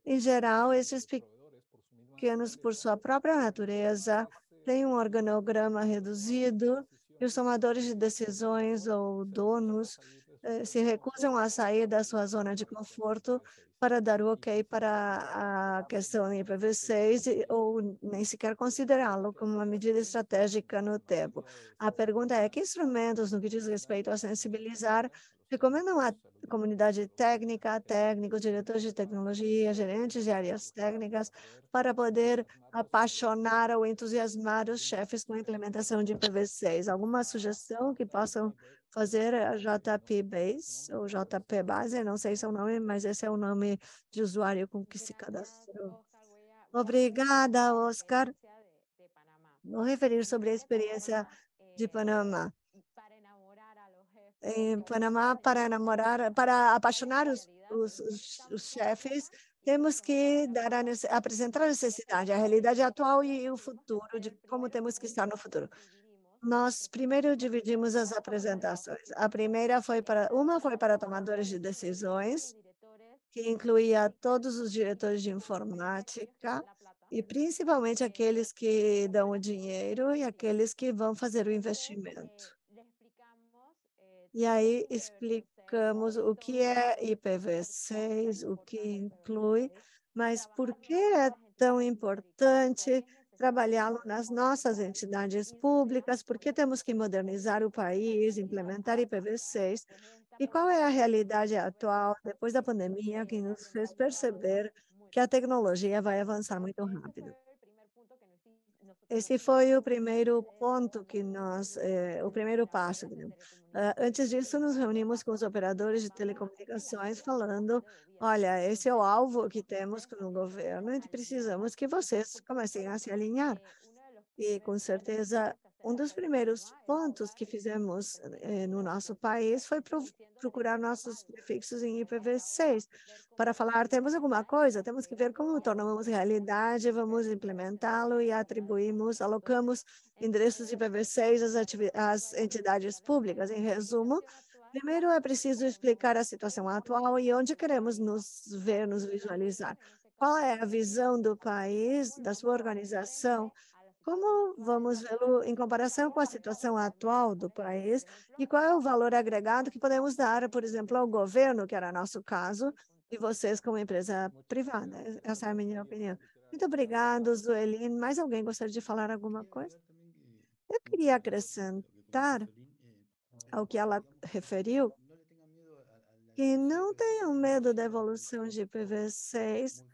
Em geral, esses pequenos, por sua própria natureza, tem um organograma reduzido e os tomadores de decisões ou donos eh, se recusam a sair da sua zona de conforto para dar o ok para a questão IPv6 ou nem sequer considerá-lo como uma medida estratégica no tempo. A pergunta é que instrumentos, no que diz respeito a sensibilizar recomendam à comunidade técnica, é. técnicos, diretores de tecnologia, gerentes de áreas técnicas, para poder apaixonar ou entusiasmar os chefes com a implementação de IPv6. Alguma sugestão que possam fazer a eh, JP Base, ou JP Base, não sei seu nome, mas esse é o nome de usuário com que se cadastrou. Obrigada, Oscar. Vou referir sobre a experiência de Panamá em Panamá para namorar, para apaixonar os, os, os chefes, temos que dar a, apresentar a necessidade, a realidade atual e o futuro, de como temos que estar no futuro. Nós primeiro dividimos as apresentações. A primeira foi para uma foi para tomadores de decisões, que incluía todos os diretores de informática e principalmente aqueles que dão o dinheiro e aqueles que vão fazer o investimento. E aí é, explicamos o que é IPv6, o que inclui, mas então, assim, é por que é tão importante trabalhá-lo nas nossas entidades públicas, porque temos que modernizar o país, implementar IPv6, e qual é a realidade atual depois da é pandemia que nos fez perceber que a tecnologia vai avançar muito rápido. Esse foi o primeiro ponto que nós, eh, o primeiro passo. Uh, antes disso, nos reunimos com os operadores de telecomunicações falando, olha, esse é o alvo que temos com o governo e precisamos que vocês comecem a se alinhar. E com certeza um dos primeiros pontos que fizemos eh, no nosso país foi pro procurar nossos prefixos em IPv6 para falar, temos alguma coisa, temos que ver como tornamos realidade, vamos implementá-lo e atribuímos, alocamos endereços de IPv6 às, às entidades públicas. Em resumo, primeiro é preciso explicar a situação atual e onde queremos nos ver, nos visualizar. Qual é a visão do país, da sua organização como vamos vê-lo em comparação com a situação atual do país e qual é o valor agregado que podemos dar, por exemplo, ao governo, que era nosso caso, e vocês como empresa privada? Essa é a minha opinião. Muito obrigado, Zuelin. Mais alguém gostaria de falar alguma coisa? Eu queria acrescentar ao que ela referiu que não tenham medo da evolução de IPv6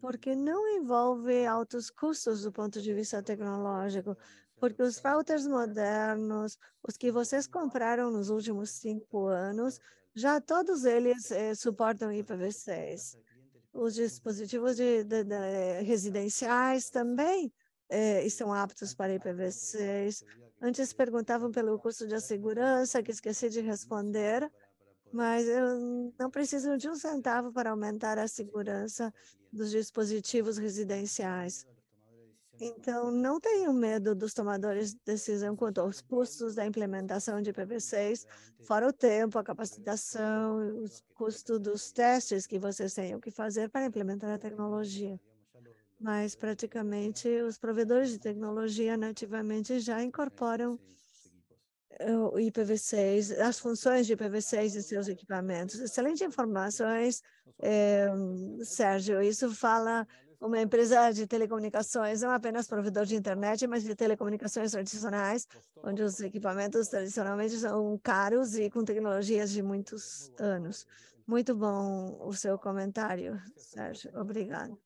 porque não envolve altos custos do ponto de vista tecnológico, porque os routers modernos, os que vocês compraram nos últimos cinco anos, já todos eles eh, suportam IPv6. Os dispositivos de, de, de, eh, residenciais também eh, estão aptos para IPv6. Antes perguntavam pelo custo de segurança, que esqueci de responder, mas eu não preciso de um centavo para aumentar a segurança dos dispositivos residenciais. Então, não tenham medo dos tomadores de decisão quanto aos custos da implementação de IPv6, é, fora o tempo, a capacitação, os custos dos testes que vocês tenham que fazer para implementar a tecnologia. Mas, praticamente, os provedores de tecnologia nativamente já incorporam eh, o IPv6, as funções de IPv6 em seus equipamentos. Excelentes informações é, Sérgio, isso fala uma empresa de telecomunicações, não apenas provedor de internet, mas de telecomunicações tradicionais, onde os equipamentos tradicionalmente são caros e com tecnologias de muitos anos. Muito bom o seu comentário, Sérgio. Obrigado.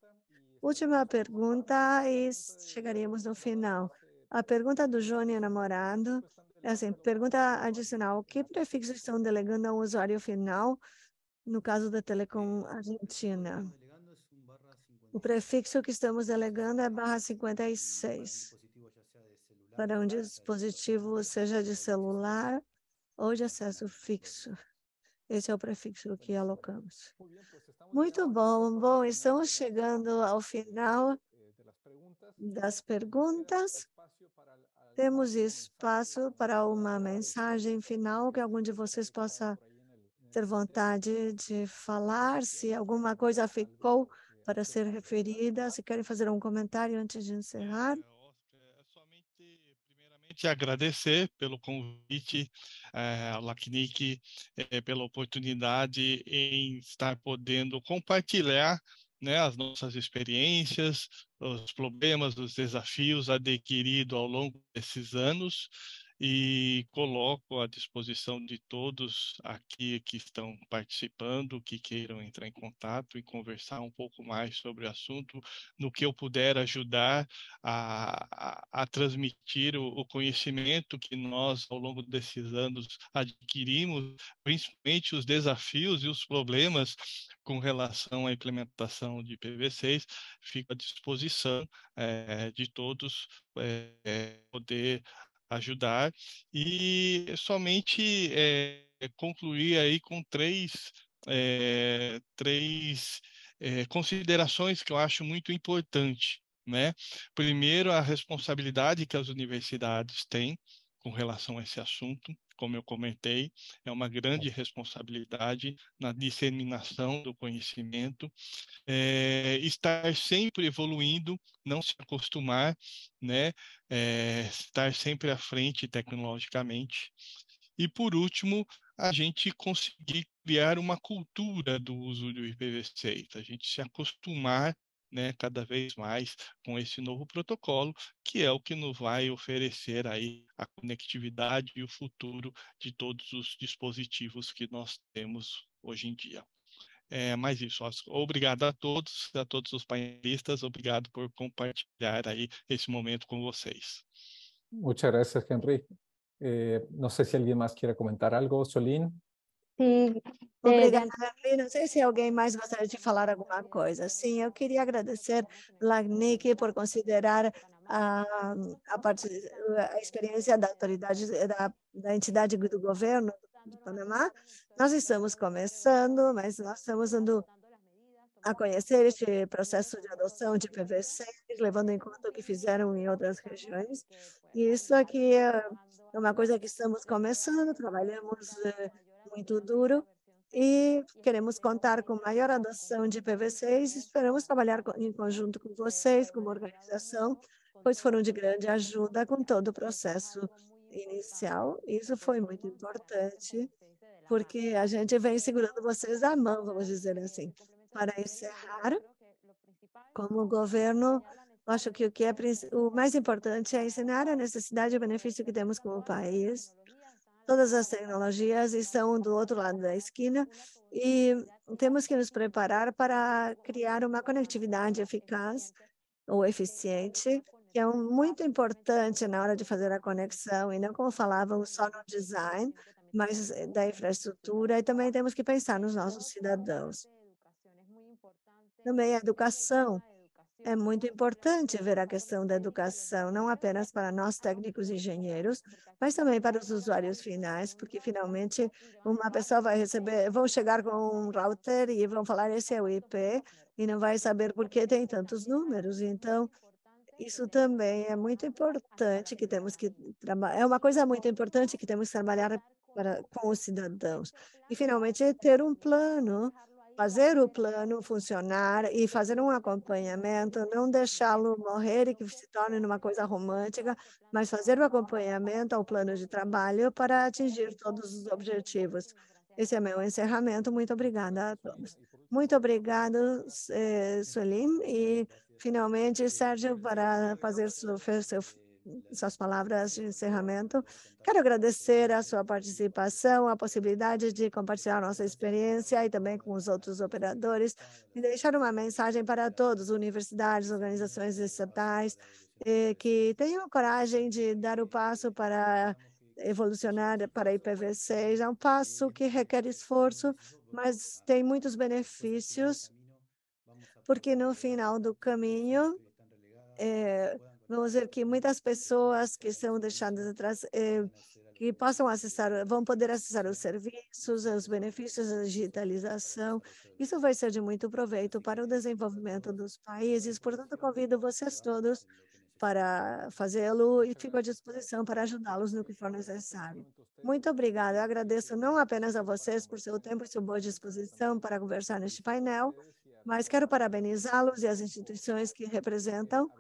Última pergunta e chegaríamos no final. A pergunta do Jônia Namorado, é assim, pergunta adicional, que prefixos estão delegando ao usuário final no caso da Telecom Argentina, o prefixo que estamos delegando é barra 56, para um dispositivo, seja de celular ou de acesso fixo. Esse é o prefixo que alocamos. Muito bom. Bom, estamos chegando ao final das perguntas. Temos espaço para uma mensagem final que algum de vocês possa ter vontade de falar, se alguma coisa ficou para ser referida, se querem fazer um comentário antes de encerrar. Primeiramente, agradecer pelo convite, é, eh, LACNIC, eh, pela oportunidade em estar podendo compartilhar né, as nossas experiências, os problemas, os desafios adquiridos ao longo desses anos e coloco à disposição de todos aqui que estão participando, que queiram entrar em contato e conversar um pouco mais sobre o assunto, no que eu puder ajudar a, a, a transmitir o, o, conhecimento que nós, ao longo desses anos, adquirimos, principalmente os desafios e os problemas com relação à implementação de PV6, fico à disposição é, de todos é, poder ajudar e somente é, concluir aí com três, é, três é, considerações que eu acho muito importante. Né? Primeiro, a responsabilidade que as universidades têm com relação a esse assunto como eu comentei, é uma grande responsabilidade na disseminação do conhecimento, é, estar sempre evoluindo, não se acostumar, né, é, estar sempre à frente tecnologicamente. E, por último, a gente conseguir criar uma cultura do uso do IPv6, a gente se acostumar né, cada vez mais com esse novo protocolo, que é o que nos vai oferecer aí a conectividade e o futuro de todos os dispositivos que nós temos hoje em dia. É, mais isso, obrigado a todos, a todos os painelistas, obrigado por compartilhar aí esse momento com vocês. muito obrigado Henry. Eh, sei se alguém mais quer comentar algo. Solín, Sim. É, Obrigada, Gabi. Não sei se alguém mais gostaria de falar alguma coisa. Sim, eu queria agradecer Lagnic por considerar a, a, parte, a experiência da autoridade, da, da entidade do governo do Panamá. Nós estamos começando, mas nós estamos andando a conhecer este processo de adoção de PVC, levando em conta o que fizeram em outras regiões. E isso aqui é uma coisa que estamos começando, trabalhamos eh, muito duro e queremos contar com maior adoção de PVCs. Esperamos trabalhar em conjunto com vocês, como organização, pois foram de grande ajuda com todo o processo inicial. Isso foi muito importante, porque a gente vem segurando vocês à mão, vamos dizer assim. Para encerrar, como governo, acho que o que é o mais importante é ensinar a necessidade e o benefício que temos como país Todas as tecnologias estão do outro lado da esquina e temos que nos preparar para criar uma conectividade eficaz ou eficiente, que é muito importante na hora de fazer a conexão, e não como falávamos só no design, mas eh, da infraestrutura, e também temos que pensar nos nossos cidadãos. Também a educação é muito importante ver a questão da educação, não apenas para nós técnicos e engenheiros, mas também para os usuários finais, porque finalmente uma pessoa vai receber, vão chegar com um router e vão falar esse é o IP e não vai saber por que tem tantos números. Então, isso também é muito importante que temos que trabalhar. É uma coisa muito importante que temos que trabalhar para, com os cidadãos. E finalmente ter um plano fazer o plano funcionar e fazer um acompanhamento, não deixá-lo morrer e que se torne uma coisa romântica, mas fazer o acompanhamento ao plano de trabalho para atingir todos os objetivos. Esse é meu encerramento. Muito obrigada a todos. Muito obrigado, eh, Sulim. E, finalmente, Sérgio, para fazer seu, seu suas palavras de encerramento. Quero agradecer a sua participação, a possibilidade de compartilhar nossa experiência e também com os outros operadores e deixar uma mensagem para todos, universidades, organizações estatais, eh, que tenham coragem de dar o passo para evolucionar para a IPv6. É um passo que requer esforço, mas tem muitos benefícios, porque no final do caminho, é, vamos ver que muitas pessoas que são deixadas atrás, eh, que possam acessar, vão poder acessar os serviços, os benefícios da digitalização. Isso vai ser de muito proveito para o desenvolvimento dos países. Portanto, convido vocês todos para fazê-lo e fico à disposição para ajudá-los no que for necessário. Muito obrigada. Eu agradeço não apenas a vocês por seu tempo e sua boa disposição para conversar neste painel, mas quero parabenizá-los e as instituições que representam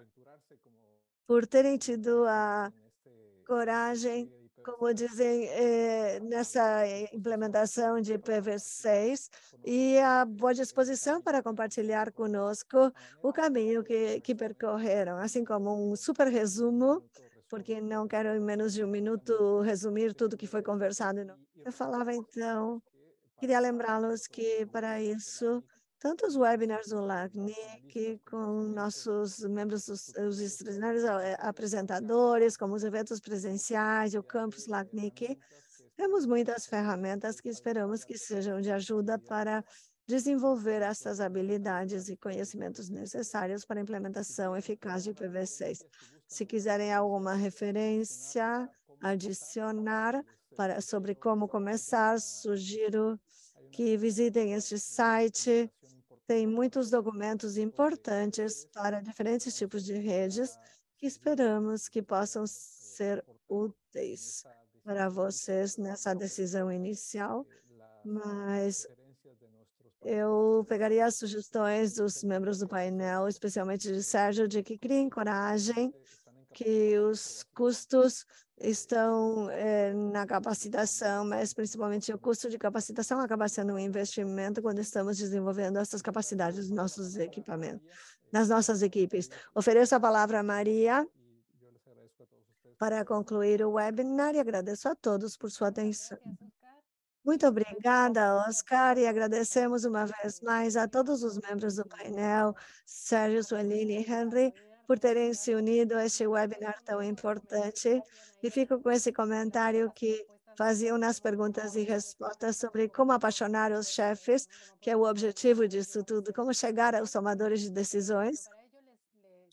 por terem tido a é é coragem, como né? dizem, eh, nessa implementação de IPv6 e a boa disposição para compartilhar conosco o caminho que, que percorreram, assim como um né? super resumo porque não quero em menos de um né? minuto resumir tudo que foi conversado. Eu falava então, queria lembrá-los que para isso tanto os webinars do LACNIC, com nossos membros, dos, os extraordinários eh, apresentadores, como os eventos presenciais, o campus LACNIC, temos muitas ferramentas que esperamos que sejam de ajuda para desenvolver essas habilidades e conhecimentos necessários para a implementação eficaz de IPv6. Então, Se é quiserem alguma é referência é adicionar para, sobre como começar, sugiro que visitem este site tem muitos documentos importantes uhum. para diferentes tipos de redes que esperamos que possam ser úteis para vocês nessa decisão inicial, mas eu pegaria as sugestões dos membros do painel, especialmente de Sérgio, de que criem coragem que os custos estão é, na capacitação, mas principalmente o custo de capacitação acaba sendo um investimento quando estamos desenvolvendo essas capacidades dos nossos equipamentos, nas nossas equipes. Ofereço a palavra a Maria para concluir o webinar e agradeço a todos por sua atenção. Muito obrigada, Oscar, e agradecemos uma vez mais a todos os membros do painel, Sérgio, Suelini e Henry, por terem se unido a este webinar tão importante. E fico com esse comentário que faziam nas perguntas e respostas sobre como apaixonar os chefes, que é o objetivo disso tudo, como chegar aos tomadores de decisões.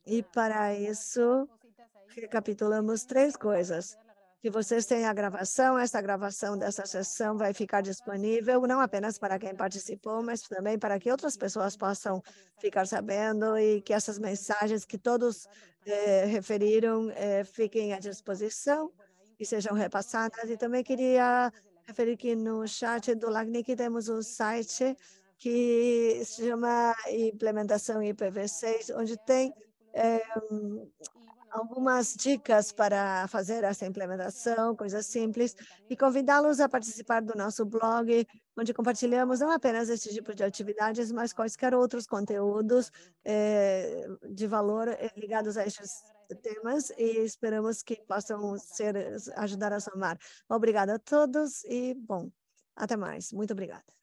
E para isso, recapitulamos três coisas que vocês têm a gravação. Essa gravação dessa sessão vai ficar disponível não apenas para quem participou, mas também para que outras pessoas possam ficar sabendo e que essas mensagens que todos eh, referiram eh, fiquem à disposição e sejam repassadas. E também queria referir que no chat do LACNIC temos um site que se chama Implementação IPv6, onde tem eh, algumas dicas para fazer essa implementação, coisas simples, e convidá-los a participar do nosso blog, onde compartilhamos não apenas esse tipo de atividades, mas quaisquer outros conteúdos eh, de valor eh, ligados a estes temas e esperamos que possam ser ajudar a somar. Obrigada a todos e, bom, até mais. Muito obrigada.